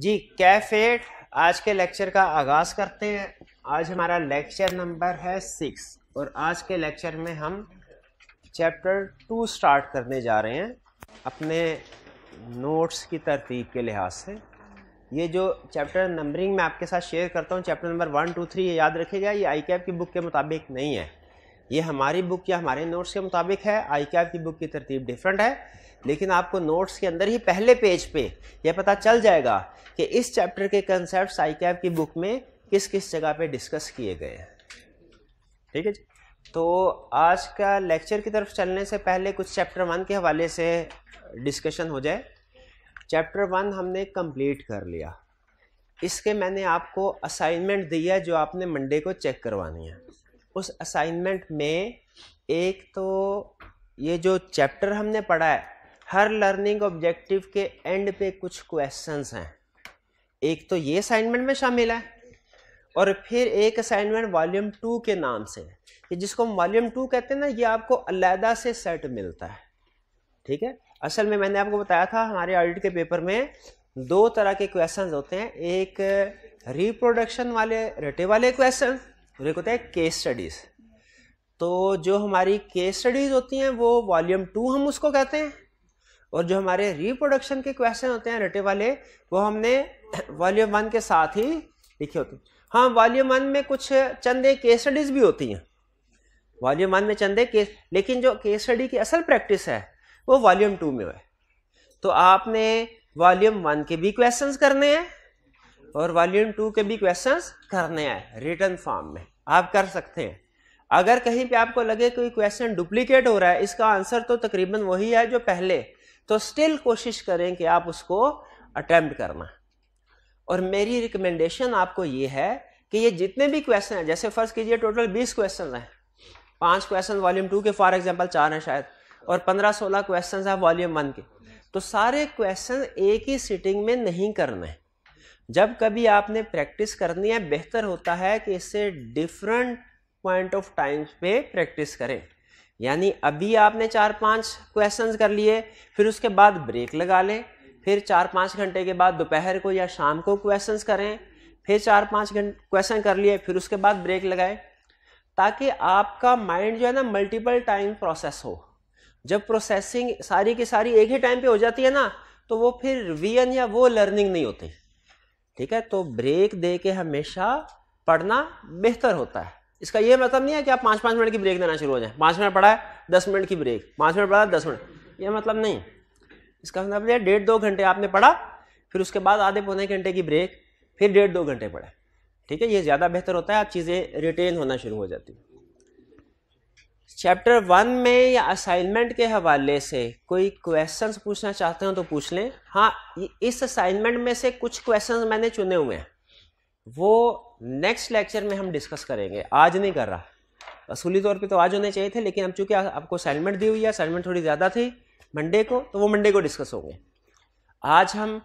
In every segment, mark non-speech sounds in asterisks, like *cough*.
जी कैफेट आज के लेक्चर का आगाज करते हैं आज हमारा लेक्चर नंबर है सिक्स और आज के लेक्चर में हम चैप्टर टू स्टार्ट करने जा रहे हैं अपने नोट्स की तरतीब के लिहाज से ये जो चैप्टर नंबरिंग मैं आपके साथ शेयर करता हूँ chapter number one two three ये याद रखेगा ये आई कैप की बुक के मुताबिक नहीं है ये हमारी बुक या हमारे नोट्स के मुताबिक है आई कैब की बुक की तरतीब डिफरेंट है लेकिन आपको नोट्स के अंदर ही पहले पेज पे यह पता चल जाएगा कि इस चैप्टर के कंसेप्ट आई कैब की बुक में किस किस जगह पे डिस्कस किए गए हैं ठीक है जी तो आज का लेक्चर की तरफ चलने से पहले कुछ चैप्टर वन के हवाले से डिस्कशन हो जाए चैप्टर वन हमने कंप्लीट कर लिया इसके मैंने आपको असाइनमेंट दिया जो आपने मंडे को चेक करवानी है उस असाइनमेंट में एक तो ये जो चैप्टर हमने पढ़ा है हर लर्निंग ऑब्जेक्टिव के एंड पे कुछ क्वेश्चंस हैं एक तो ये असाइनमेंट में शामिल है और फिर एक असाइनमेंट वॉल्यूम टू के नाम से कि जिसको हम वॉल्यूम टू कहते हैं ना ये आपको अलहदा से सेट मिलता है ठीक है असल में मैंने आपको बताया था हमारे ऑडिट के पेपर में दो तरह के क्वेश्चन होते हैं एक रिप्रोडक्शन वाले रटे वाले क्वेश्चन उन्हें कहते हैं केस स्टडीज तो जो हमारी केस स्टडीज होती हैं वो वॉल्यूम टू हम उसको कहते हैं और जो हमारे रिप्रोडक्शन के क्वेश्चन होते हैं रटे वाले वो हमने वॉल्यूम *coughs* वन के साथ ही लिखे होते हैं हाँ वॉल्यूम वन में कुछ चंदे केस स्टडीज भी होती हैं वॉल्यूम वन में चंदे केस लेकिन जो केस स्टडी की असल प्रैक्टिस है वो वॉल्यूम टू में है तो आपने वॉल्यूम वन के भी क्वेश्चंस करने हैं और वॉल्यूम टू के भी क्वेश्चंस करने हैं रिटर्न फॉर्म में आप कर सकते हैं अगर कहीं पे आपको लगे कोई क्वेश्चन डुप्लीकेट हो रहा है इसका आंसर तो तकरीबन वही है जो पहले तो स्टिल कोशिश करें कि आप उसको अटेम्प्ट करना और मेरी रिकमेंडेशन आपको ये है कि ये जितने भी क्वेश्चन हैं जैसे फर्स्ट कीजिए टोटल बीस क्वेश्चन हैं पांच क्वेश्चन वॉल्यूम टू के फॉर एग्जाम्पल चार हैं शायद और पंद्रह सोलह क्वेश्चन है वॉल्यूम वन के तो सारे क्वेश्चन एक ही सिटिंग में नहीं करना है जब कभी आपने प्रैक्टिस करनी है बेहतर होता है कि इसे डिफरेंट पॉइंट ऑफ टाइम पे प्रैक्टिस करें यानी अभी आपने चार पांच क्वेश्चंस कर लिए फिर उसके बाद ब्रेक लगा लें फिर चार पाँच घंटे के बाद दोपहर को या शाम को क्वेश्चंस करें फिर चार पाँच घंटे क्वेश्चन कर लिए फिर उसके बाद ब्रेक लगाएं ताकि आपका माइंड जो है ना मल्टीपल टाइम प्रोसेस हो जब प्रोसेसिंग सारी की सारी एक ही टाइम पे हो जाती है ना तो वो फिर रिवीजन या वो लर्निंग नहीं होती ठीक है तो ब्रेक दे के हमेशा पढ़ना बेहतर होता है इसका यह मतलब नहीं है कि आप पाँच पाँच मिनट की ब्रेक देना शुरू हो जाए पाँच मिनट पढ़ा है दस मिनट की ब्रेक पाँच मिनट पढ़ा दस मिनट ये मतलब नहीं इसका मतलब यह डेढ़ दो घंटे आपने पढ़ा फिर उसके बाद आधे पौने घंटे की ब्रेक फिर डेढ़ दो घंटे पढ़ा ठीक है ये ज़्यादा बेहतर होता है आप चीज़ें रिटेन होना शुरू हो जाती है चैप्टर वन में या असाइनमेंट के हवाले से कोई क्वेश्चंस पूछना चाहते हो तो पूछ लें हाँ इस असाइनमेंट में से कुछ क्वेश्चंस मैंने चुने हुए हैं वो नेक्स्ट लेक्चर में हम डिस्कस करेंगे आज नहीं कर रहा असूली तौर पे तो आज होने चाहिए थे लेकिन अब चूँकि आपको असाइनमेंट दी हुई है असाइनमेंट थोड़ी ज़्यादा थी मंडे को तो वो मंडे को डिस्कस होंगे आज हम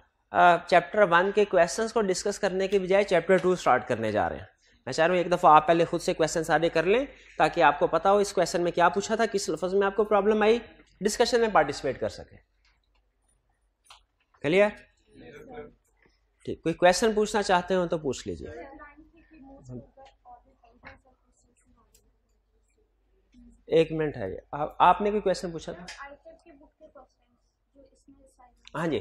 चैप्टर वन के क्वेश्चन को डिस्कस करने के बजाय चैप्टर टू स्टार्ट करने जा रहे हैं मैं चाह रहा हूँ एक दफ़ा आप पहले खुद से क्वेश्चन सारे कर लें ताकि आपको पता हो इस क्वेश्चन में क्या पूछा था किस लफ्ज में आपको प्रॉब्लम आई डिस्कशन में पार्टिसिपेट कर सकें क्लियर ठीक कोई क्वेश्चन पूछना चाहते हो तो पूछ लीजिए एक मिनट है आ, आपने कोई क्वेश्चन पूछा था हाँ जी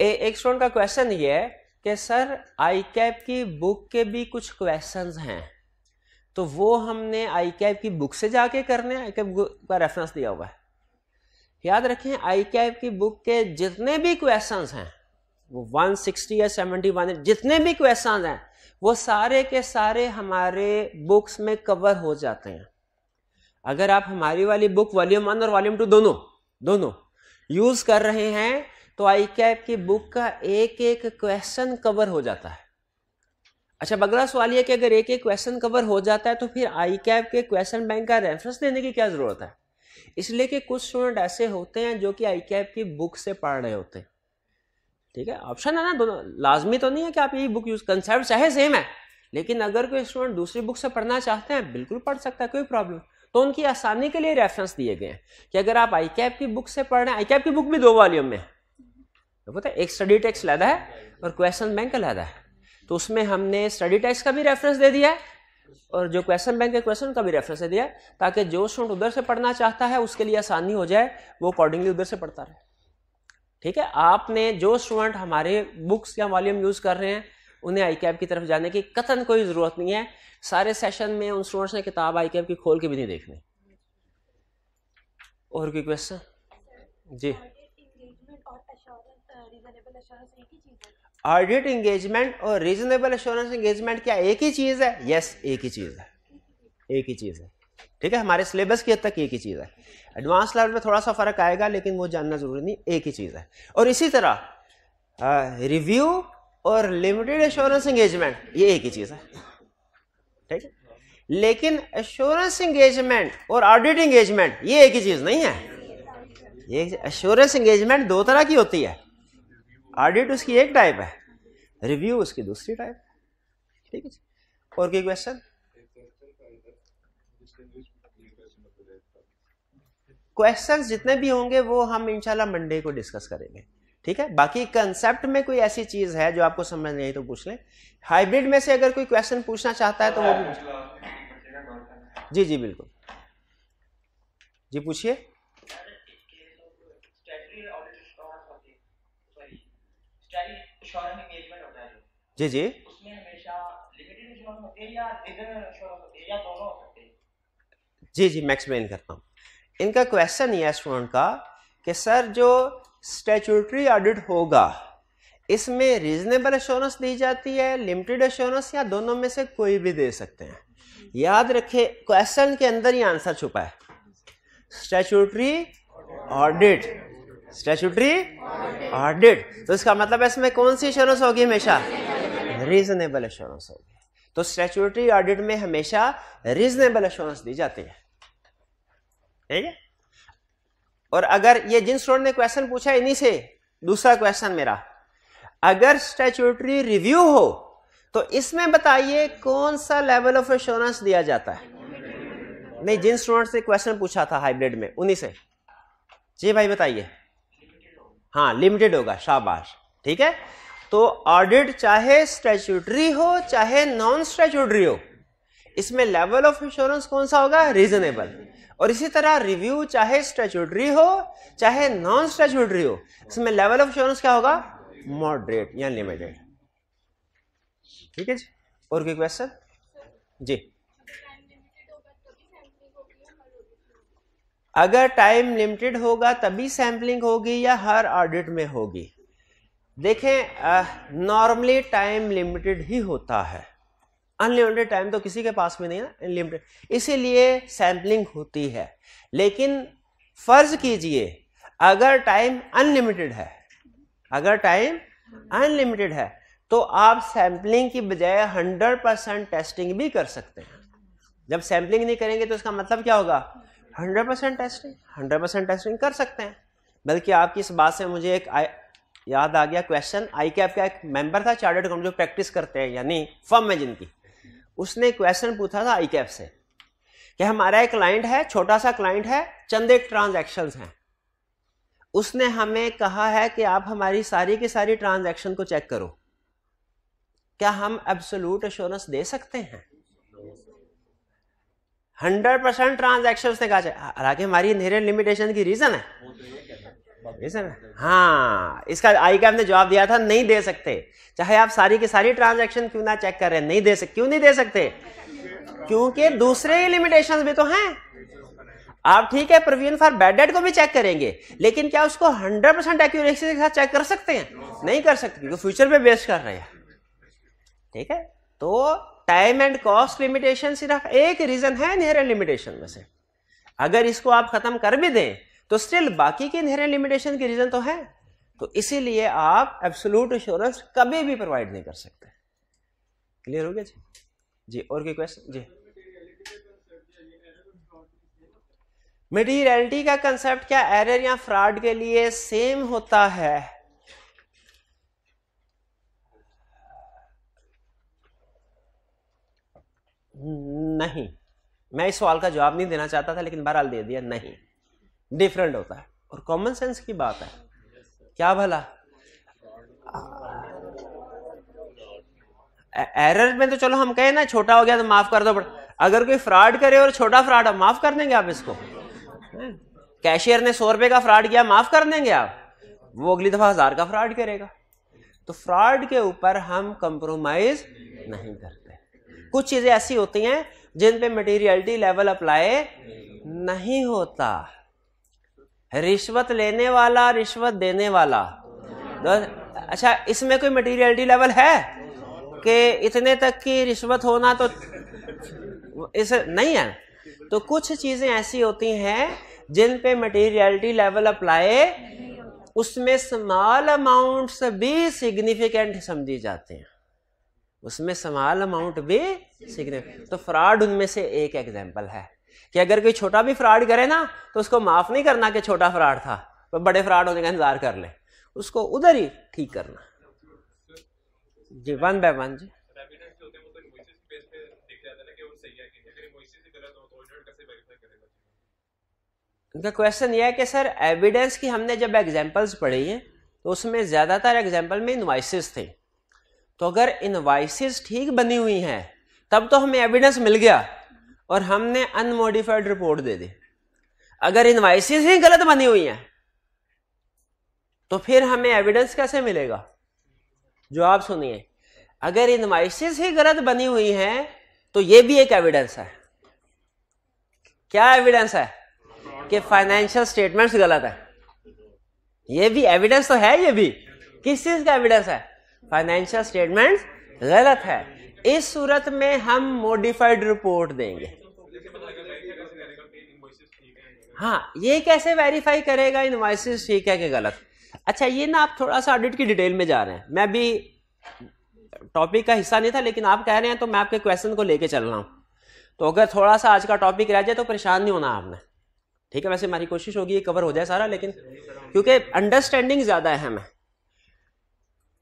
ए, एक स्टूडेंट का क्वेश्चन ये है कि सर आई कैप की बुक के भी कुछ क्वेश्चंस हैं तो वो हमने आई कैप की बुक से जाके करने आई कैप का रेफरेंस दिया हुआ है याद रखें आई कैप की बुक के जितने भी क्वेश्चंस हैं वो 160 या 71 जितने भी क्वेश्चंस हैं वो सारे के सारे हमारे बुक्स में कवर हो जाते हैं अगर आप हमारी वाली बुक वॉल्यूम वन और वॉल्यूम टू दोनों दोनों यूज कर रहे हैं तो आई कैप की बुक का एक एक क्वेश्चन कवर हो जाता है अच्छा अगला सवाल यह कि अगर एक एक क्वेश्चन कवर हो जाता है तो फिर आई कैप के क्वेश्चन बैंक का रेफरेंस देने की क्या ज़रूरत है इसलिए कि कुछ स्टूडेंट ऐसे होते हैं जो कि आई कैप की बुक से पढ़ रहे होते हैं ठीक है ऑप्शन है ना दोनों लाजमी तो नहीं है कि आप यही बुक यूज कंसेप्ट चाहे सेम है लेकिन अगर कोई स्टूडेंट दूसरी बुक से पढ़ना चाहते हैं बिल्कुल पढ़ सकता है कोई प्रॉब्लम तो उनकी आसानी के लिए रेफरेंस दिए गए हैं कि अगर आप आई कैप की बुक से पढ़ रहे हैं आई कैप की बुक भी दो वॉल्यूम में है तो पता है एक स्टडी टेक्स लादा है और क्वेश्चन बैंक लादा है तो उसमें हमने स्टडी टेक्स का भी रेफरेंस दे दिया है और जो क्वेश्चन बैंक के क्वेश्चन का भी रेफरेंस दे दिया ताकि जो स्टूडेंट उधर से पढ़ना चाहता है उसके लिए आसानी हो जाए वो अकॉर्डिंगली उधर से पढ़ता रहे ठीक है आपने जो स्टूडेंट हमारे बुक्स या वॉल्यूम यूज़ कर रहे हैं उन्हें आई कैब की तरफ जाने की कतन कोई ज़रूरत नहीं है सारे सेशन में उन स्टूडेंट्स ने किताब आई कैब की खोल के भी नहीं देखनी और कोई क्वेश्चन जी ऑडिट एंगेजमेंट और रीजनेबल एश्योरेंस एंगेजमेंट क्या एक ही चीज है यस yes, एक ही चीज है एक ही चीज है ठीक है हमारे सिलेबस की हद तक एक ही चीज है एडवांस लेवल में थोड़ा सा फर्क आएगा लेकिन वो जानना जरूरी नहीं एक ही चीज है और इसी तरह रिव्यू और लिमिटेड एश्योरेंस एंगेजमेंट ये एक ही चीज है ठीक है लेकिन एश्योरेंस एंगेजमेंट और ऑडिट एंगेजमेंट ये एक ही चीज नहीं है ये एश्योरेंस एंगेजमेंट दो तरह की होती है ऑडिट उसकी एक टाइप है रिव्यू उसकी दूसरी टाइप है ठीक है और कोई क्वेश्चन क्वेश्चंस जितने भी होंगे वो हम इंशाल्लाह मंडे को डिस्कस करेंगे ठीक है बाकी कंसेप्ट में कोई ऐसी चीज है जो आपको समझ नहीं तो पूछ लें हाइब्रिड में से अगर कोई क्वेश्चन पूछना चाहता है तो वो भी जी जी बिल्कुल जी पूछिए जी जी जी जी मैं एक्सप्लेन करता हूँ इनका क्वेश्चन ये स्टूडेंट का कि सर जो स्टेचूटरी ऑडिट होगा इसमें रीजनेबल एश्योरेंस दी जाती है लिमिटेड एश्योरेंस या दोनों में से कोई भी दे सकते हैं याद रखें क्वेश्चन के अंदर ही आंसर छुपा है स्टेचुटरी ऑडिट स्टेचुटरी ऑडिट तो इसका मतलब इसमें कौन सी इंश्योरेंस होगी हमेशा रीजनेबल एश्योरेंस होगी तो स्टेचुटरी ऑडिट में हमेशा रीजनेबल इंश्योरेंस दी जाती है ठीक है और अगर ये जिन स्टूडेंट ने क्वेश्चन पूछा इन्हीं से दूसरा क्वेश्चन मेरा अगर स्टेचुटरी रिव्यू हो तो इसमें बताइए कौन सा लेवल ऑफ इंश्योरेंस दिया जाता है नहीं जिन स्टूडेंट से क्वेश्चन पूछा था हाइब्रिड में उन्हीं से जी भाई बताइए हाँ लिमिटेड होगा शाबाश ठीक है तो ऑडिट चाहे स्टैच्यूटरी हो चाहे नॉन स्टैच्यूटरी हो इसमें लेवल ऑफ इंश्योरेंस कौन सा होगा रीजनेबल और इसी तरह रिव्यू चाहे स्टैच्यूटरी हो चाहे नॉन स्टैच्यूटरी हो इसमें लेवल ऑफ इंश्योरेंस क्या होगा मॉडरेट या लिमिटेड ठीक है जी और कोई क्वेश्चन जी अगर टाइम लिमिटेड होगा तभी सैम्पलिंग होगी या हर ऑडिट में होगी देखें नॉर्मली टाइम लिमिटेड ही होता है अनलिमिटेड टाइम तो किसी के पास में नहीं है अनलिमिटेड इसीलिए सैम्पलिंग होती है लेकिन फर्ज कीजिए अगर टाइम अनलिमिटेड है अगर टाइम अनलिमिटेड है तो आप सैम्पलिंग की बजाय 100 परसेंट टेस्टिंग भी कर सकते हैं जब सैम्पलिंग नहीं करेंगे तो इसका मतलब क्या होगा hundred percent testing hundred percent testing कर सकते हैं बल्कि आपकी इस बात से मुझे एक आ, याद आ गया क्वेश्चन आई कैप का एक मेंबर था चार्ट अकाउंट जो प्रैक्टिस करते हैं यानी फर्म में जिनकी उसने क्वेश्चन पूछा था आई कैप से कि हमारा एक क्लाइंट है छोटा सा क्लाइंट है चंद एक ट्रांजेक्शन हैं उसने हमें कहा है कि आप हमारी सारी की सारी ट्रांजेक्शन को चेक करो क्या हम एब्सोलूट एश्योरेंस दे सकते हैं हंड्रेड परसेंट ट्रांजेक्शन उसने कहा हालांकि हमारी इनहेरेंट लिमिटेशन की रीजन है रीजन तो है हाँ इसका आई का हमने जवाब दिया था नहीं दे सकते चाहे आप सारी की सारी ट्रांजेक्शन क्यों ना चेक कर रहे हैं नहीं दे सकते क्यों नहीं दे सकते क्योंकि दूसरे ही लिमिटेशन भी तो हैं आप ठीक है प्रोविजन फॉर बैड डेट को भी चेक करेंगे लेकिन क्या उसको 100 परसेंट एक्यूरेसी के साथ चेक कर सकते हैं नहीं कर सकते क्योंकि फ्यूचर पे बेस्ट कर रहे हैं ठीक है तो टाइम एंड कॉस्ट लिमिटेशन सिर्फ एक रीजन है इनहेरेंट लिमिटेशन में से अगर इसको आप खत्म कर भी दें तो स्टिल बाकी के इनहेरेंट लिमिटेशन के रीजन तो है तो इसीलिए आप एब्सोलूट इंश्योरेंस कभी भी प्रोवाइड नहीं कर सकते क्लियर हो गया जी जी और कोई क्वेश्चन जी मटीरियलिटी का कंसेप्ट क्या एरर या फ्रॉड के लिए सेम होता है नहीं मैं इस सवाल का जवाब नहीं देना चाहता था लेकिन बहरहाल दे दिया नहीं डिफरेंट होता है और कॉमन सेंस की बात है क्या भला एरर में तो चलो हम कहें ना छोटा हो गया तो माफ कर दो बट अगर कोई फ्रॉड करे और छोटा फ्रॉड है माफ कर देंगे आप इसको कैशियर हाँ। ने सौ रुपए का फ्रॉड किया माफ कर देंगे आप वो अगली दफा हजार का फ्रॉड करेगा तो फ्रॉड के ऊपर हम कंप्रोमाइज नहीं कर कुछ चीज़ें ऐसी होती हैं जिन पे मटेरियलिटी लेवल अप्लाई नहीं होता रिश्वत लेने वाला रिश्वत देने वाला तो, अच्छा इसमें कोई मटेरियलिटी लेवल है कि इतने तक की रिश्वत होना तो इस नहीं है तो कुछ चीज़ें ऐसी होती हैं जिन पे मटेरियलिटी लेवल अप्लाई उसमें स्मॉल अमाउंट्स भी सिग्निफिकेंट समझी जाते हैं उसमें समाल अमाउंट भी सिग्निफिकेंट तो फ्रॉड उनमें से एक एग्जाम्पल है कि अगर कोई छोटा भी फ्रॉड करे ना तो उसको माफ नहीं करना कि छोटा फ्रॉड था तो बड़े फ्रॉड होने का इंतजार कर ले उसको उधर ही ठीक करना जी वन बाय वन जी उनका क्वेश्चन यह है कि सर एविडेंस की हमने जब एग्जाम्पल्स पढ़ी हैं तो उसमें ज़्यादातर एग्जाम्पल में इन्वाइसिस थी तो अगर इनवाइसिस ठीक बनी हुई हैं तब तो हमें एविडेंस मिल गया और हमने अनमोडिफाइड रिपोर्ट दे दी अगर इनवाइसिस ही गलत बनी हुई हैं तो फिर हमें एविडेंस कैसे मिलेगा जो आप सुनिए अगर इनवाइसिस ही गलत बनी हुई हैं तो ये भी एक एविडेंस है क्या एविडेंस है कि फाइनेंशियल स्टेटमेंट्स गलत है ये भी एविडेंस तो है ये भी किस चीज का एविडेंस है फाइनेंशियल स्टेटमेंट गलत है इस सूरत में हम मॉडिफाइड रिपोर्ट देंगे हाँ ये कैसे वेरीफाई करेगा इन्वाइसिस ठीक है कि गलत अच्छा ये ना आप थोड़ा सा ऑडिट की डिटेल में जा रहे हैं मैं भी टॉपिक का हिस्सा नहीं था लेकिन आप कह रहे हैं तो मैं आपके क्वेश्चन को लेके चल रहा हूँ तो अगर थोड़ा सा आज का टॉपिक रह जाए तो परेशान नहीं होना आपने ठीक है वैसे हमारी कोशिश होगी ये कवर हो जाए सारा लेकिन क्योंकि अंडरस्टैंडिंग ज़्यादा है हमें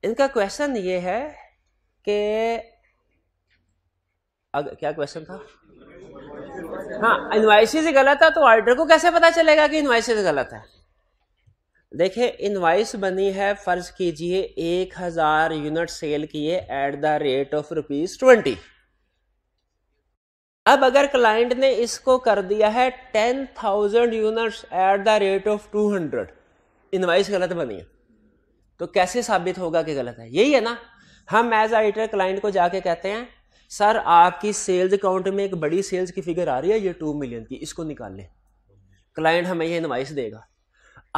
इनका क्वेश्चन ये है कि क्या क्वेश्चन था हाँ इन्वाइसिस गलत है तो ऑर्डर को कैसे पता चलेगा कि इन्वाइसिस गलत है देखिए इन्वाइस बनी है फर्ज कीजिए एक हजार यूनिट सेल किए at the rate of rupees twenty अब अगर क्लाइंट ने इसको कर दिया है ten thousand units at the rate of two hundred invoice गलत बनी है तो कैसे साबित होगा कि गलत है यही है ना हम एज एडिटर क्लाइंट को जाके कहते हैं सर आपकी सेल्स अकाउंट में एक बड़ी सेल्स की फिगर आ रही है ये टू मिलियन की इसको निकाल लें क्लाइंट हमें यह इन्वाइस देगा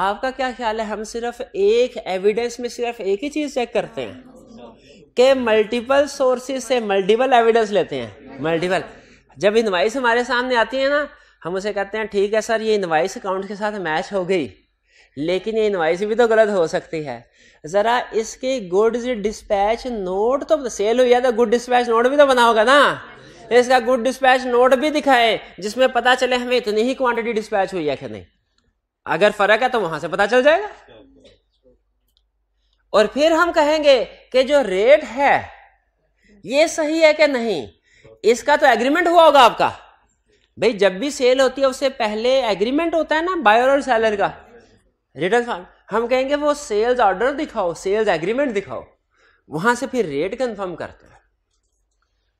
आपका क्या ख्याल है हम सिर्फ एक एविडेंस में सिर्फ एक ही चीज चेक करते हैं कि मल्टीपल सोर्सेज से मल्टीपल एविडेंस लेते हैं मल्टीपल जब इन्वाइस हमारे सामने आती है ना हम उसे कहते हैं ठीक है सर ये इन्वाइस अकाउंट के साथ मैच हो गई लेकिन ये इन्वाइस भी तो गलत हो सकती है जरा इसके गुड डिस्पैच नोट तो सेल हो गया था गुड डिस्पैच नोट भी तो बना होगा ना इसका गुड डिस्पैच नोट भी दिखाए जिसमें पता चले हमें इतनी ही क्वांटिटी डिस्पैच हुई है कि नहीं अगर फर्क है तो वहां से पता चल जाएगा और फिर हम कहेंगे कि जो रेट है ये सही है कि नहीं इसका तो एग्रीमेंट हुआ होगा आपका भाई जब भी सेल होती है उससे पहले एग्रीमेंट होता है ना बायर और सैलर का रिटर्न फार्म हम कहेंगे वो सेल्स ऑर्डर दिखाओ सेल्स एग्रीमेंट दिखाओ वहां से फिर रेट कंफर्म करते हैं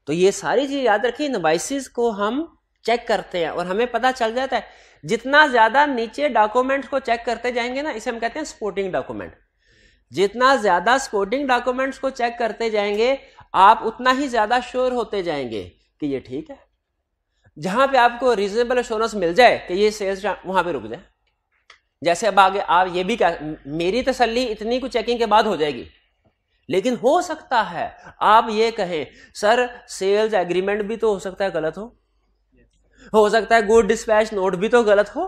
तो ये सारी चीज याद रखिए नवाइसिस को हम चेक करते हैं और हमें पता चल जाता है जितना ज्यादा नीचे डॉक्यूमेंट को चेक करते जाएंगे ना इसे हम कहते हैं स्पोर्टिंग डॉक्यूमेंट जितना ज्यादा स्पोर्टिंग डॉक्यूमेंट्स को चेक करते जाएंगे आप उतना ही ज्यादा श्योर होते जाएंगे कि ये ठीक है जहां पे आपको रीजनेबल एश्योरेंस मिल जाए कि ये सेल्स वहां पे रुक जाए जैसे अब आगे आप ये भी कह मेरी तसल्ली इतनी कुछ चेकिंग के बाद हो जाएगी लेकिन हो सकता है आप ये कहें सर सेल्स एग्रीमेंट भी तो हो सकता है गलत हो हो सकता है गुड डिस्पैच नोट भी तो गलत हो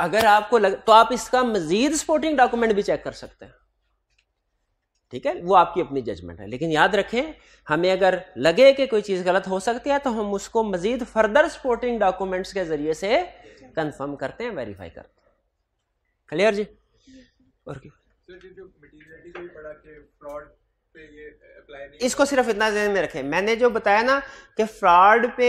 अगर आपको लग तो आप इसका मजीद सपोर्टिंग डॉक्यूमेंट भी चेक कर सकते हैं ठीक है वो आपकी अपनी जजमेंट है लेकिन याद रखें हमें अगर लगे कि कोई चीज़ गलत हो सकती है तो हम उसको मजीद फर्दर सपोर्टिंग डॉक्यूमेंट्स के जरिए से कंफर्म करते हैं वेरीफाई करते हैं क्लियर जी और इसको सिर्फ इतना जहन में रखें मैंने जो बताया ना कि फ्रॉड पे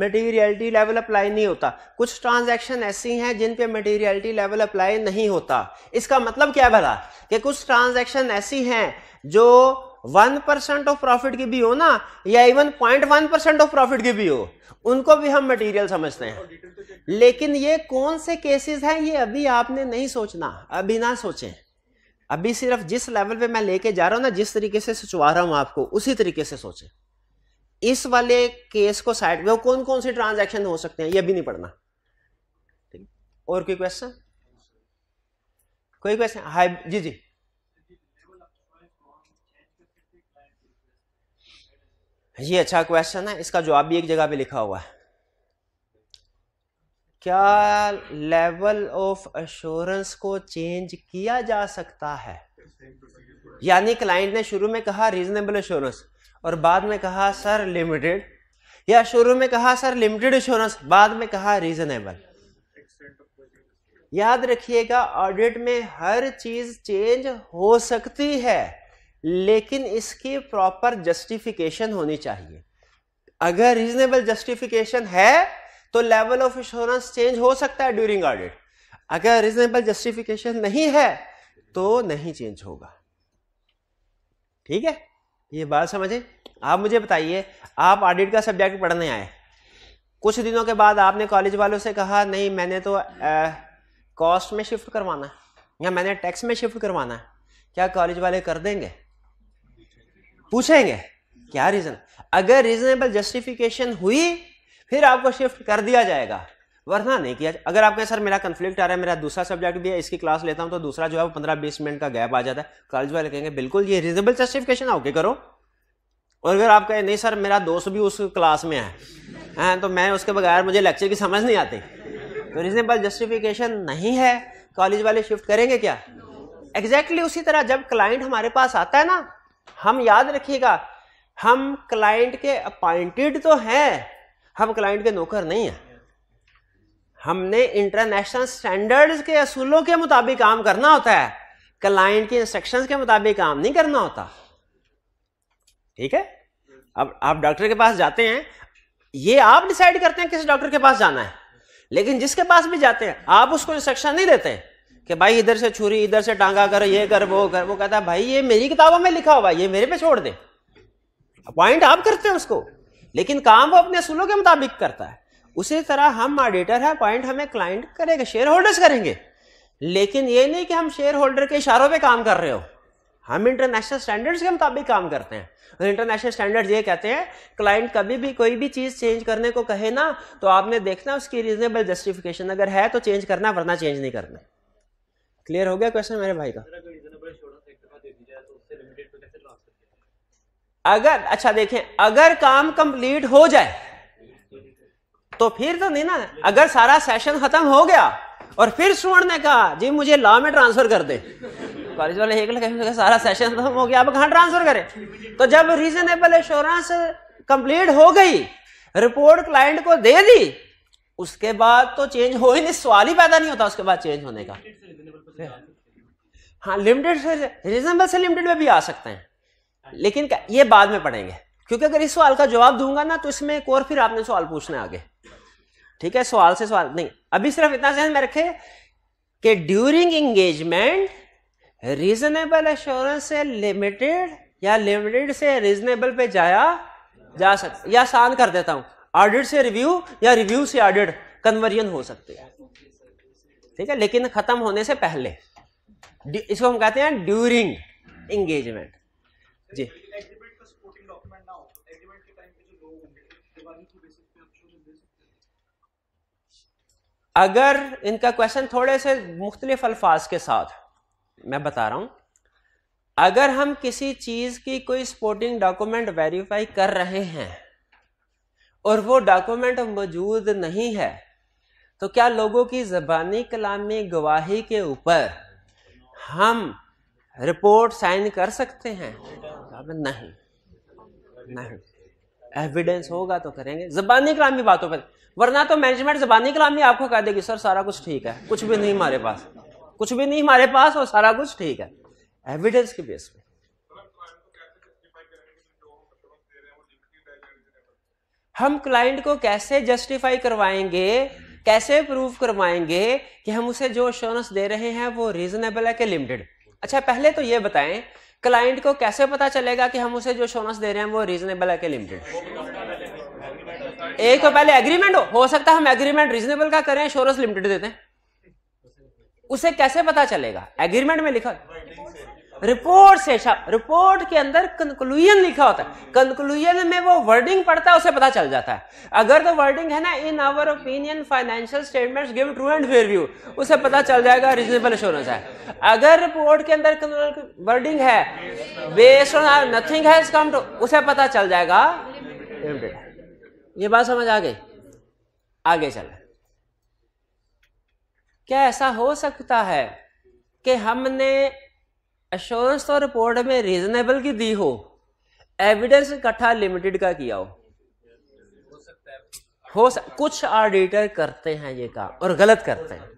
मटेरियलिटी लेवल अप्लाई नहीं होता कुछ ट्रांजैक्शन ऐसी हैं जिन पे मटेरियलिटी लेवल अप्लाई नहीं होता इसका मतलब क्या है भला कि कुछ ट्रांजैक्शन ऐसी हैं जो वन परसेंट ऑफ प्रॉफिट की भी हो ना या even point one percent of profit की भी हो उनको भी हम मटेरियल समझते हैं लेकिन ये कौन से केसेस हैं ये अभी आपने नहीं सोचना अभी ना सोचें अभी सिर्फ जिस लेवल पे मैं लेके जा रहा हूँ ना जिस तरीके से सोचवा रहा हूँ आपको उसी तरीके से सोचें इस वाले केस को साइड में कौन कौन से ट्रांजेक्शन हो सकते हैं ये भी नहीं पढ़ना और कोई क्वेश्चन कोई क्वेश्चन हाई जी जी ये अच्छा क्वेश्चन है इसका जवाब भी एक जगह पे लिखा हुआ है क्या लेवल ऑफ अश्योरेंस को चेंज किया जा सकता है यानी क्लाइंट ने शुरू में कहा रीजनेबल अश्योरेंस और बाद में कहा सर लिमिटेड या शुरू में कहा सर लिमिटेड इंश्योरेंस बाद में कहा रीजनेबल याद रखिएगा ऑडिट में हर चीज चेंज हो सकती है लेकिन इसकी प्रॉपर जस्टिफिकेशन होनी चाहिए अगर रीजनेबल जस्टिफिकेशन है तो लेवल ऑफ इंश्योरेंस चेंज हो सकता है ड्यूरिंग ऑडिट अगर रीजनेबल जस्टिफिकेशन नहीं है तो नहीं चेंज होगा ठीक है ये बात समझे आप मुझे बताइए आप ऑडिट का सब्जेक्ट पढ़ने आए कुछ दिनों के बाद आपने कॉलेज वालों से कहा नहीं मैंने तो कॉस्ट में शिफ्ट करवाना है या मैंने टैक्स में शिफ्ट करवाना है क्या कॉलेज वाले कर देंगे पूछेंगे क्या रीजन अगर रीजनेबल जस्टिफिकेशन हुई फिर आपको शिफ्ट कर दिया जाएगा वरना नहीं किया अगर आपके सर मेरा कन्फ्लिक्ट आ रहा है मेरा दूसरा सब्जेक्ट भी है इसकी क्लास लेता हूं तो दूसरा जो है वो पंद्रह बीस मिनट का गैप आ जाता है कॉलेज वाले कहेंगे बिल्कुल ये रीजनेबल जस्टिफिकेशन है ओके करो और अगर आप कहें नहीं सर मेरा दोस्त भी उस क्लास में है हैं तो मैं उसके बगैर मुझे लेक्चर की समझ नहीं आती तो रीजनेबल जस्टिफिकेशन नहीं है कॉलेज वाले शिफ्ट करेंगे क्या एग्जैक्टली exactly उसी तरह जब क्लाइंट हमारे पास आता है ना हम याद रखिएगा हम क्लाइंट के अपॉइंटेड तो हैं हम क्लाइंट के नौकर नहीं हैं हमने इंटरनेशनल स्टैंडर्ड्स के असूलों के मुताबिक काम करना होता है क्लाइंट की इंस्ट्रक्शंस के मुताबिक काम नहीं करना होता ठीक है अब आप डॉक्टर के पास जाते हैं ये आप डिसाइड करते हैं किस डॉक्टर के पास जाना है लेकिन जिसके पास भी जाते हैं आप उसको इंस्ट्रक्शन नहीं देते हैं कि भाई इधर से छुरी इधर से टांगा कर ये कर वो कर वो कहता है भाई ये मेरी किताबों में लिखा हुआ ये मेरे पे छोड़ दे अपॉइंट आप करते हैं उसको लेकिन काम वो अपने असूलों के मुताबिक करता है उसी तरह हम ऑडिटर है अपॉइंट हमें क्लाइंट करेगा शेयर होल्डर्स करेंगे लेकिन ये नहीं कि हम शेयर होल्डर के इशारों पर काम कर रहे हो हम इंटरनेशनल स्टैंडर्ड्स के मुताबिक काम करते हैं और इंटरनेशनल स्टैंडर्ड ये कहते हैं क्लाइंट कभी भी कोई भी चीज़ चेंज करने को कहे ना तो आपने देखना उसकी रीजनेबल जस्टिफिकेशन अगर है तो चेंज करना वरना चेंज नहीं करना क्लियर हो गया क्वेश्चन मेरे भाई का तो अगर अच्छा देखें अगर काम कंप्लीट हो जाए तो फिर तो नहीं ना अगर सारा सेशन खत्म हो गया और फिर स्टूडेंट ने कहा जी मुझे लॉ में ट्रांसफर कर दे कॉलेज वाले एक लगे सारा सेशन खत्म हो गया अब कहा ट्रांसफर करें तो जब रीजनेबल एश्योरेंस कंप्लीट हो गई रिपोर्ट क्लाइंट को दे दी उसके बाद तो चेंज हो ही नहीं सवाल ही पैदा नहीं होता उसके बाद चेंज होने का हाँ लिमिटेड से रिजनेबल से लिमिटेड में भी आ सकते हैं लेकिन ये बाद में पढ़ेंगे क्योंकि अगर इस सवाल का जवाब दूंगा ना तो इसमें एक और फिर आपने सवाल पूछना आगे ठीक है सवाल से सवाल नहीं अभी सिर्फ इतना ध्यान में रखे कि ड्यूरिंग एंगेजमेंट रीजनेबल एश्योरेंस से लिमिटेड या लिमिटेड से रीजनेबल पे जाया जा सकता या आसान कर देता हूं ऑडिट से रिव्यू या रिव्यू से ऑडिट कन्वर्जन हो सकते हैं ठीक है लेकिन खत्म होने से पहले इसको हम कहते हैं ड्यूरिंग इंगेजमेंट जी अगर इनका क्वेश्चन थोड़े से मुख्तलिफ अल्फाज के साथ मैं बता रहा हूं अगर हम किसी चीज की कोई स्पोर्टिंग डॉक्यूमेंट वेरीफाई कर रहे हैं और वो डॉक्यूमेंट मौजूद नहीं है तो क्या लोगों की ज़बानी कलामी गवाही के ऊपर हम रिपोर्ट साइन कर सकते हैं नहीं नहीं एविडेंस होगा तो करेंगे जबानी कलामी बातों पर वरना तो मैनेजमेंट जबानी कलामी आपको कह देगी सर सारा कुछ ठीक है कुछ भी नहीं हमारे पास कुछ भी नहीं हमारे पास और सारा कुछ ठीक है एविडेंस के बेस पे हम क्लाइंट को कैसे जस्टिफाई करवाएंगे कैसे प्रूव करवाएंगे कि हम उसे जो अश्योरेंस दे रहे हैं वो रीजनेबल है कि लिमिटेड अच्छा पहले तो ये बताएं क्लाइंट को कैसे पता चलेगा कि हम उसे जो श्योरेंस दे रहे हैं वो रीजनेबल है कि लिमिटेड एक तो पहले एग्रीमेंट हो हो सकता है हम एग्रीमेंट रीजनेबल का करें अश्योरेंस लिमिटेड देते हैं उसे कैसे पता चलेगा एग्रीमेंट में लिखा रिपोर्ट से शब्द रिपोर्ट के अंदर कंक्लूजन लिखा होता है कंक्लूजन में वो वर्डिंग पढ़ता है उसे पता चल जाता है अगर तो वर्डिंग है ना in our opinion financial statements give true and fair view उसे पता चल जाएगा रिजनेबल एश्योरेंस है अगर रिपोर्ट के अंदर वर्डिंग है based on nothing has come to उसे पता चल जाएगा ये बात समझ आ गई आगे चल क्या ऐसा हो सकता है कि हमने अश्योरेंस तो रिपोर्ट में रीजनेबल की दी हो एविडेंस इकट्ठा लिमिटेड का किया हो हो सक, कुछ ऑडिटर करते हैं ये काम और गलत करते हैं